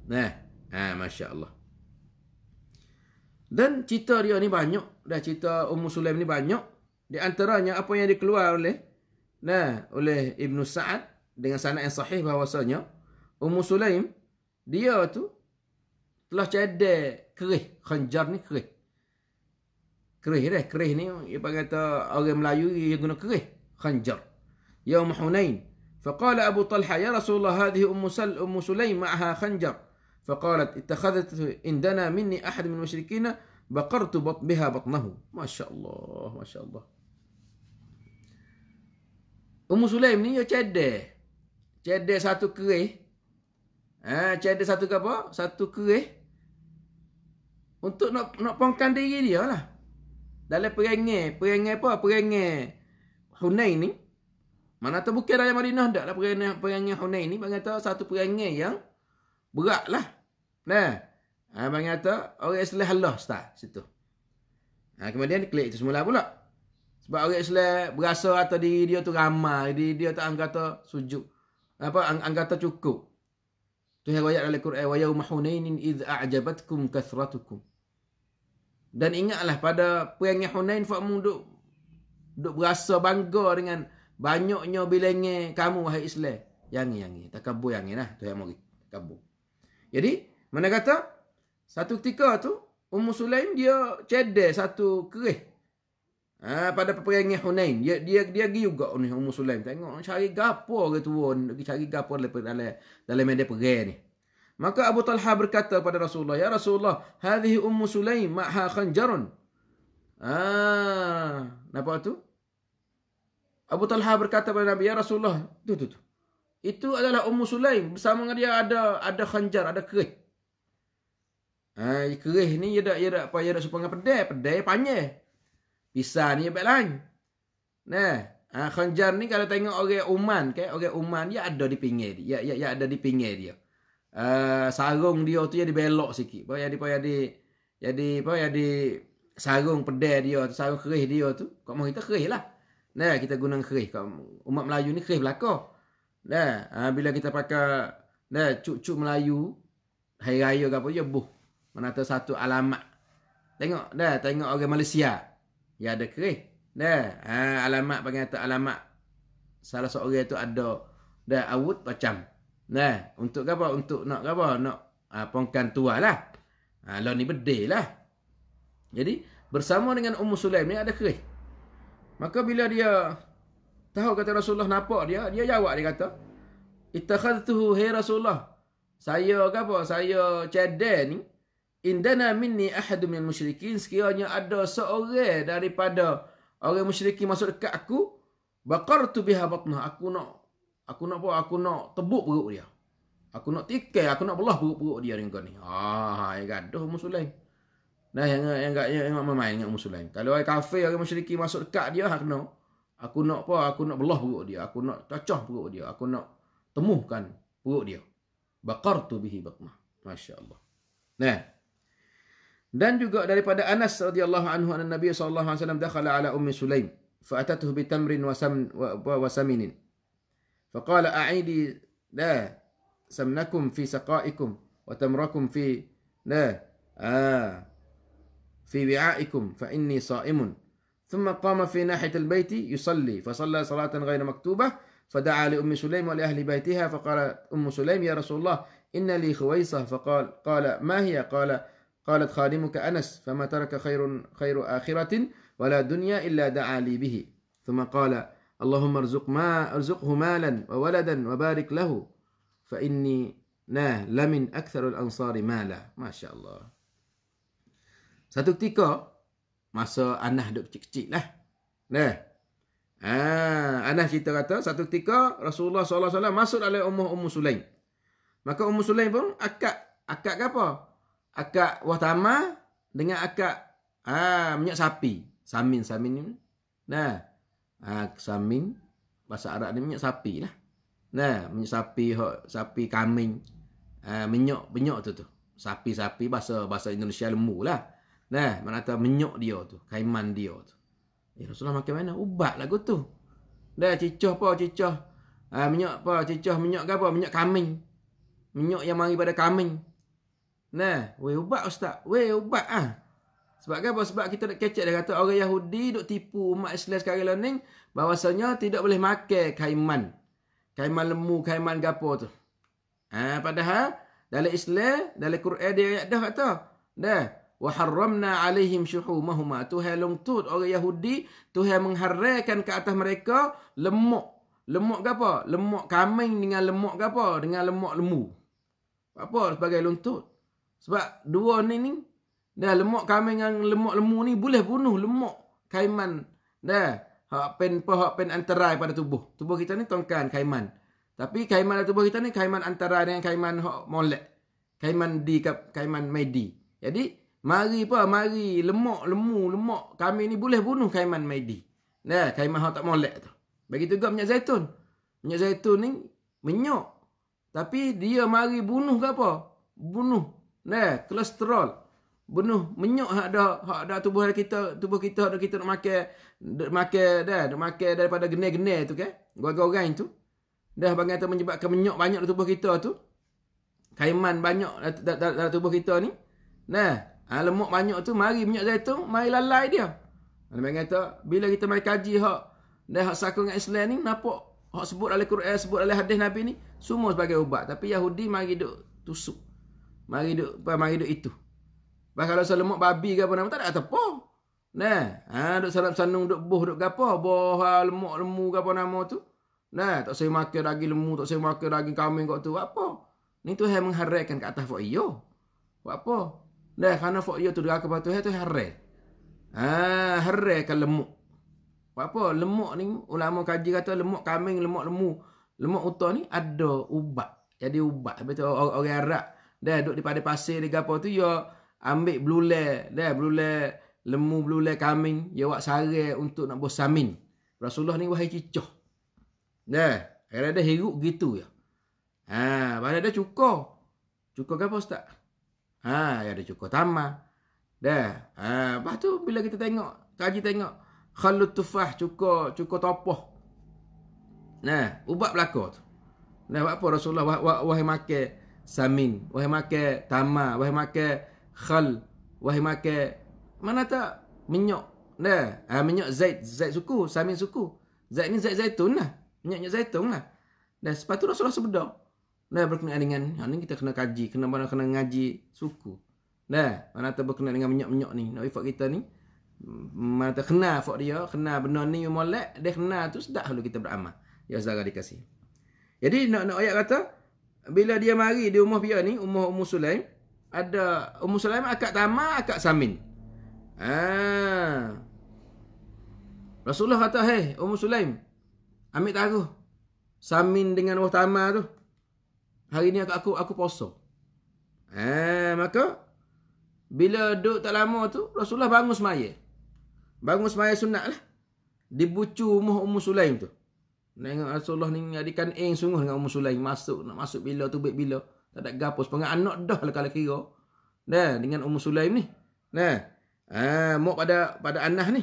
Nah Ha Masya Allah Dan cerita dia ni banyak Dah cerita umur sulaim ni banyak Di antaranya apa yang dikeluar oleh Nah oleh Ibnu Sa'ad Dengan sana yang sahih bahawasanya Umur sulaim ديوتو طلعت عند كريه خنجرني كريه كريه ده كريه نيو يبقى تا لا ملايو يقولون كريه خنجر يوم حنين فقال أبو طلحة يا رسول الله هذه أم سل أم سليم معها خنجر فقالت اتخذت عندنا مني أحد من مشركينا بقرت بط بها بطنه ما شاء الله ما شاء الله أم سليم نيو تشد تشد ساتو كريه Ha, macam ada satu ke apa? Satu kerih. Eh? Untuk nak nak pongkan diri dia lah. Dalam perangai. Perangai apa? Perangai Hunain ni. Mana tu bukan dalam Madinah tak lah perangai, perangai Hunain ni. Bagi kata satu perangai yang berat lah. Nah. Ha, bagi kata orang Islam Allah start situ. Ha, kemudian klik itu semula pula. Sebab orang Islam berasa atau diri dia tu ramai. Diri dia tak anggata sujud. Apa? Anggata cukup. Tu yang ayat dalam Quran wa yauma hunainin id a'jabatkum kathratukum. Dan ingatlah pada perang Hunain fa duk duk berasa bangga dengan banyaknya bilenge kamu wahai Islam. Yang yang tak kabur yang lah tu yang mari kabur. Jadi mana kata satu ketika tu Ummu Sulaim dia cedek satu kerih Ha, pada peperangan Hunain. Dia dia dia pergi juga ni Ummu Sulaim. Tengok cari gapo ke tuan, pergi cari gapo dalam dalam dalam medan perang ni. Maka Abu Talha berkata pada Rasulullah, "Ya Rasulullah, hadhihi Ummu Sulaim ma'ha khanjarun." Ah, nampak tu? Abu Talha berkata kepada Nabi, "Ya Rasulullah, tu tu tu. Itu adalah Ummu Sulaim bersama dengan dia ada ada khanjar, ada kerih." Ah, ha, kerih ni dia dak dia dak apa dia dak supaya pedai, pedai panjang. Pisah ni apa lain? Nah, ha, khanjar ni kalau tengok orang uman, kan? Orang uman, dia ada di pinggir dia. Ya, ya, ya ada di pinggir dia. Uh, sarung dia tu jadi belok sikit. Apa jadi apa jadi jadi apa jadi sarung pedai dia tu, sarung kerih dia tu. Kau mau kita kerih lah. Nah, kita guna kerih. umat Melayu ni kerih belaka. Nah, ha, bila kita pakai nah cucuk Melayu hari raya ke apa dia buh. Mana satu alamat. Tengok dah, tengok orang Malaysia ya ada kerih. Dah, ha, alamat panggil tu alamat salah seorang itu ada dah awut macam. Nah, untuk apa? Untuk nak apa? Nak ha, pongkan tua lah. Ha, lah ni bedil lah. Jadi, bersama dengan Ummu Sulaim ni ada kerih. Maka bila dia tahu kata Rasulullah nampak dia, dia jawab dia kata, Ittakhaztuhu hei Rasulullah. Saya ke apa? Saya cedek ni indana minni ahadu minal musyrikin sekiranya ada seorang daripada orang musyrikin masuk dekat aku baqartu biha batnah aku nak aku nak apa aku nak tebuk perut dia aku nak tikai aku nak belah perut-perut dia dengan ni ha ah, ya gaduh musuh nah yang yang gak yang, yang, yang, yang main dengan musuh kalau orang kafir orang musyrikin masuk dekat dia aku nak aku nak apa aku nak belah perut dia aku nak cacah perut dia aku nak temuhkan perut dia baqartu bihi batnah masya-Allah nah Dan juga daripada Anas radhiyallahu anhu anna Nabi sallallahu alaihi wasallam dakhala ala Ummi Sulaim فأتته بتمر وسمن فقال أعيدي لا سمنكم في سقائكم وتمركم في لا آه في وعائكم فإني صائم ثم قام في ناحية البيت يصلي فصلى صلاة غير مكتوبة فدعا لأم سليم ولأهل بيتها فقالت أم سليم يا رسول الله إن لي خويصة فقال قال ما هي قال قالت خادمك أنس فما ترك خير خير آخرة ولا دنيا إلا دعا لي به ثم قال اللهم ارزق ما ارزقه مالا وولدا وبارك له فإني nah lamin aktsarul ansari mala masyaallah satu ketika masa Anas duk kecil-kecil lah nah ah Anas cerita kata satu ketika Rasulullah sallallahu alaihi wasallam masuk oleh ummu Ummu Sulaim maka Ummu Sulaim pun akak akak ke apa akak buah dengan akak ha, minyak sapi. Samin, samin ni. Nah, ha, samin. Bahasa Arab ni minyak sapi lah. Nah, minyak sapi, sapi kaming, Ha, minyak, minyak tu tu. Sapi-sapi bahasa bahasa Indonesia lembu lah. Nah, mana kata minyak dia tu. Kaiman dia tu. Ya Rasulullah makan mana? Ubat lah tu. Dah cicah apa, cicah. Ha, minyak apa, cicah minyak apa? Minyak kaming. Minyak yang mari pada kaming. Nah, weh ubat ustaz. Weh ubat ah. Sebab kan sebab kita nak kecek dia kata orang Yahudi duk tipu umat Islam sekarang ni bahawasanya tidak boleh makan kaiman. Kaiman lemu, kaiman gapo tu. Ha, padahal dalam Islam, dalam Quran dia ayat dah kata. Dah. Wa harramna alaihim shuhumahuma. Tuhan longtut orang Yahudi, Tuhan mengharamkan ke atas mereka lemak. Lemak gapo? Lemak kambing dengan lemak gapo? Dengan lemak lemu Apa sebagai longtut? Sebab dua ni ni dah lemak kambing yang lemak lemu ni boleh bunuh lemak kaiman dah. Hak pen pa hak pen antarai pada tubuh. Tubuh kita ni tongkan kaiman. Tapi kaiman dalam tubuh kita ni kaiman antara dengan kaiman hak molek. Kaiman di kap kaiman medi. Jadi mari apa mari lemak lemu lemak kami ni boleh bunuh kaiman medi. Dah kaiman hak tak molek tu. Begitu juga minyak zaitun. Minyak zaitun ni minyak Tapi dia mari bunuh ke apa? Bunuh Nah, kolesterol. Benuh menyuk hak ada hak ada tubuh kita, tubuh kita ada kita nak makan, nak makan dah, nak makan daripada gene-gene tu ke? Gua-gua tu. Dah bangai tu menyebabkan menyuk banyak dalam tubuh kita tu. Kaiman banyak dalam tubuh kita ni. Nah, ha, lemak banyak tu mari minyak zaitun, mari lalai dia. Ana bangai tu bila kita mai kaji hak dah hak sakung dengan Islam ni nampak hak sebut dalam Quran, sebut dalam hadis Nabi ni semua sebagai ubat. Tapi Yahudi mari duk tusuk. Mari duk apa mari duk itu. Bah kalau selemak babi ke apa nama tak ada apa. Nah, ha duk salap sanung duk boh duk gapo, boh ha, lemak lemu ke apa nama tu. Nah, tak saya makan lagi lemu, tak saya makan lagi kambing kok tu apa. Ni tu yang mengharakan ke atas fo'iyo. Apa? Nah, kerana fo'iyo tu dekat kepala tu, tu harai. Ha, harai ke lemuk. Apa? Lemuk ni, ulama kaji kata lemuk kambing, lemuk lemu. Lemuk utah ni ada ubat. Jadi ubat. betul tu orang Arab Dah duduk di pada pasir ni gapo tu yo ambil blue dah blue lemu blue kambing yo buat sare untuk nak bosamin. Rasulullah ni wahai cicoh. Dah, akhirnya dah hirup gitu ya. Ha, pada dah cukup, cukup gapo ustaz? Ha, ya dah cukup tamah. Dah. Ha, lepas tu bila kita tengok, kaji tengok khallut tufah cukup, cukup topoh. Nah, ubat belaka tu. Nah, apa Rasulullah wah, wah, wahai makan samin wahai make tama wahai make khal wahai make mana tak minyak dah ah minyak zaid zaid suku samin suku zaid ni zaid zaitun lah minyak minyak zaitun lah dah sebab tu Rasulullah sebedok dah berkenaan dengan yang ha, ni kita kena kaji kena mana kena ngaji suku dah mana tak berkenaan dengan minyak-minyak ni nak ifak kita ni mm, mana tak kena fak dia kena benda ni molek dia kena tu sedak kalau kita beramal ya saudara dikasi. jadi nak nak ayat kata bila dia mari di rumah pia ni rumah Ummu Sulaim ada Ummu Sulaim akak tamak akak samin ha Rasulullah kata hei Ummu Sulaim ambil taruh samin dengan Ummu Tama tu hari ni aku aku, aku puasa ha maka bila duduk tak lama tu Rasulullah bangun semaya bangun semaya sunat lah dibucu rumah Ummu Sulaim tu Nengok Rasulullah ni adikan eng sungguh dengan Ummu Sulaim masuk nak masuk bila tu baik bila. Tak ada gapus pengen anak dah lah kalau kira. Nah, dengan Ummu Sulaim ni. Nah. Ah, mok pada pada anak ni.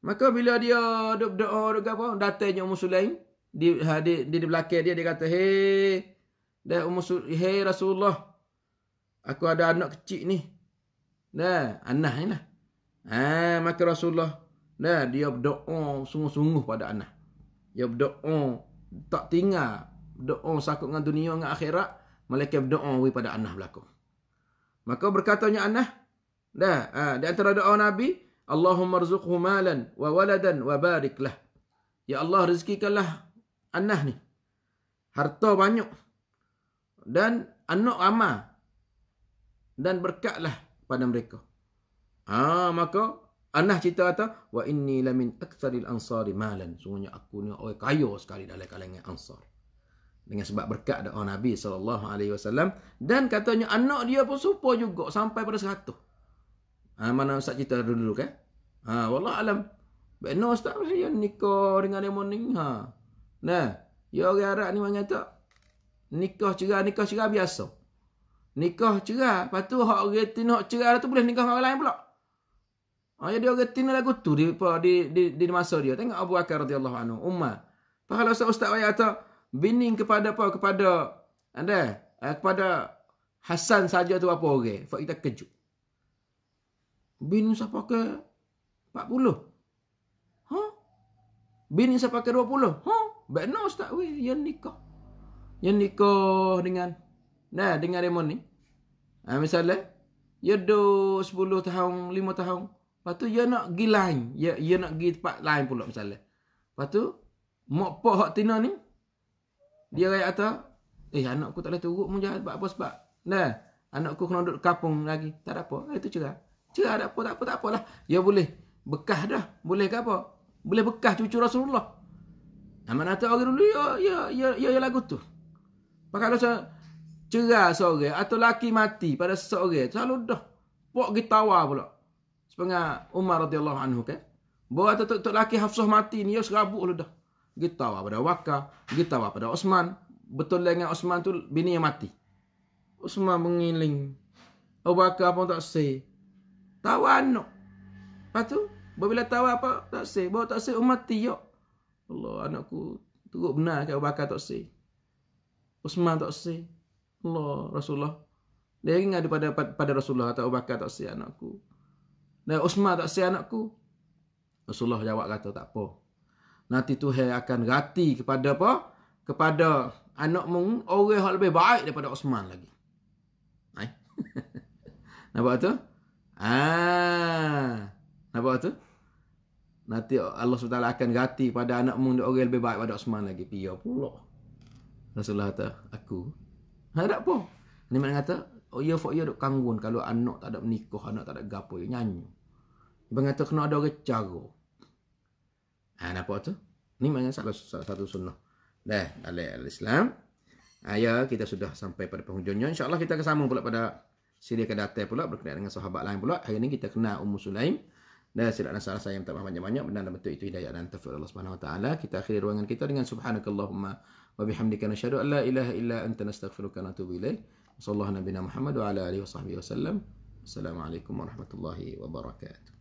Maka bila dia duk doa duk gapo, datangnya Ummu Sulaim di ha, di di, di belakang dia dia kata, "Hei, dah Ummu Sulaim, hei Rasulullah. Aku ada anak kecil ni." Nah, anak ni lah. Ah, maka Rasulullah Nah, dia berdoa sungguh-sungguh pada anak. Ya berdoa tak tinggal doa sakut dengan dunia dengan akhirat malaikat berdoa wi pada anak berlaku. Maka berkatanya anah. dah ha, di antara doa nabi Allahumma rzuqhu malan wa waladan wa barik lah. Ya Allah rezekikanlah anah ni. Harta banyak dan anak ramai dan berkatlah pada mereka. Ah ha, maka Anas cerita kata wa inni min aktsaril ansari malan. Sungguhnya aku ni orang kaya sekali dalam kalangan ansar. Dengan sebab berkat doa Nabi sallallahu alaihi wasallam dan katanya anak dia pun serupa juga sampai pada 100. Ha, ah, mana ustaz cerita dulu kan? Ha ah, wallah alam. Baik no ustaz mesti nikah dengan dia morning ha. Nah, ya orang Arab ni mengata nikah cerai nikah cerai biasa. Nikah cerai, lepas tu hak orang tu nak tu boleh nikah orang lain pula. Ha, ya, dia retina lagu tu di, di, di, di, masa dia. Tengok Abu Bakar radhiyallahu anhu. Umar. Pahala Ustaz Ustaz Wahid kata, bining kepada apa? Kepada, anda, eh, kepada Hasan saja tu apa orang. Okay? kita kejut. Bining siapa ke? 40. Ha? Bining siapa ke 20? Ha? Baik no Ustaz Wahid, yang nikah. Yang nikah dengan, nah, dengan Raymond ni. Ha, misalnya, ya 10 tahun, 5 tahun. Lepas tu, ia nak pergi lain. dia ia nak pergi tempat lain pula misalnya. Lepas tu, mak pak hak tina ni, dia rakyat kata, eh anak aku tak boleh turut pun jahat sebab apa sebab. Nah, anak aku kena duduk kapung lagi. Tak ada apa. Eh, tu cerah. Cerah tak apa, tak apa, tak apalah. Ya boleh. Bekah dah. Boleh ke apa? Boleh bekah cucu Rasulullah. Nama nata orang dulu, ya, ya, ya, ya, ya lagu tu. Maka kalau saya cerah seorang, atau laki mati pada seorang, selalu dah. Pok kita tawa pula sepengah Umar radhiyallahu anhu ke. Bawa tu tu laki Hafsah mati ni ya serabut lu lah dah. Kita pada Wakka, kita pada Osman. Betul dengan Osman tu bini yang mati. Osman mengiling. Abu Bakar pun tak say. Tawa anak. Lepas tu, bila tawa apa, tak say. Bawa tak say, umat oh, tiok. Ya. Allah, anakku teruk benar ke Abu tak say. Osman tak say. Allah, Rasulullah. Dia ingat daripada pada, pada Rasulullah atau Abu tak say anakku. Dan Osman tak sayang anakku. Rasulullah jawab kata tak apa. Nanti Tuhan akan gati kepada apa? Kepada anak mung orang yang lebih baik daripada Osman lagi. Hai. Nampak tu? Ah. Ha. Nampak tu? Nanti Allah SWT akan gati pada anak mung orang yang lebih baik daripada Osman lagi. Pia pula. Rasulullah kata, aku. Ha, tak apa. Ini mana kata, Oh ya, fok ya duk kanggun kalau anak tak ada menikah, anak tak ada gapo ya nyanyi. Ibang kata kena ada orang cara. Ha ah, napa tu? Ni mana salah, salah satu sunnah. Dah, alai al-Islam. Ayah ah, kita sudah sampai pada penghujungnya. Insya-Allah kita akan sambung pula pada siri ke datang pula berkenaan dengan sahabat lain pula. Hari ini kita kenal Ummu Sulaim. Dan silap dan salah saya minta banyak-banyak. Benar dan betul itu hidayah dan tafsir Allah Subhanahu Wa Taala. Kita akhiri ruangan kita dengan Subhanakallahumma wa bihamdika nashadu an la ilaha illa anta nastaghfiruka wa natubu ilaih. وصلى الله على نبينا محمد وعلى آله وصحبه وسلم السلام عليكم ورحمة الله وبركاته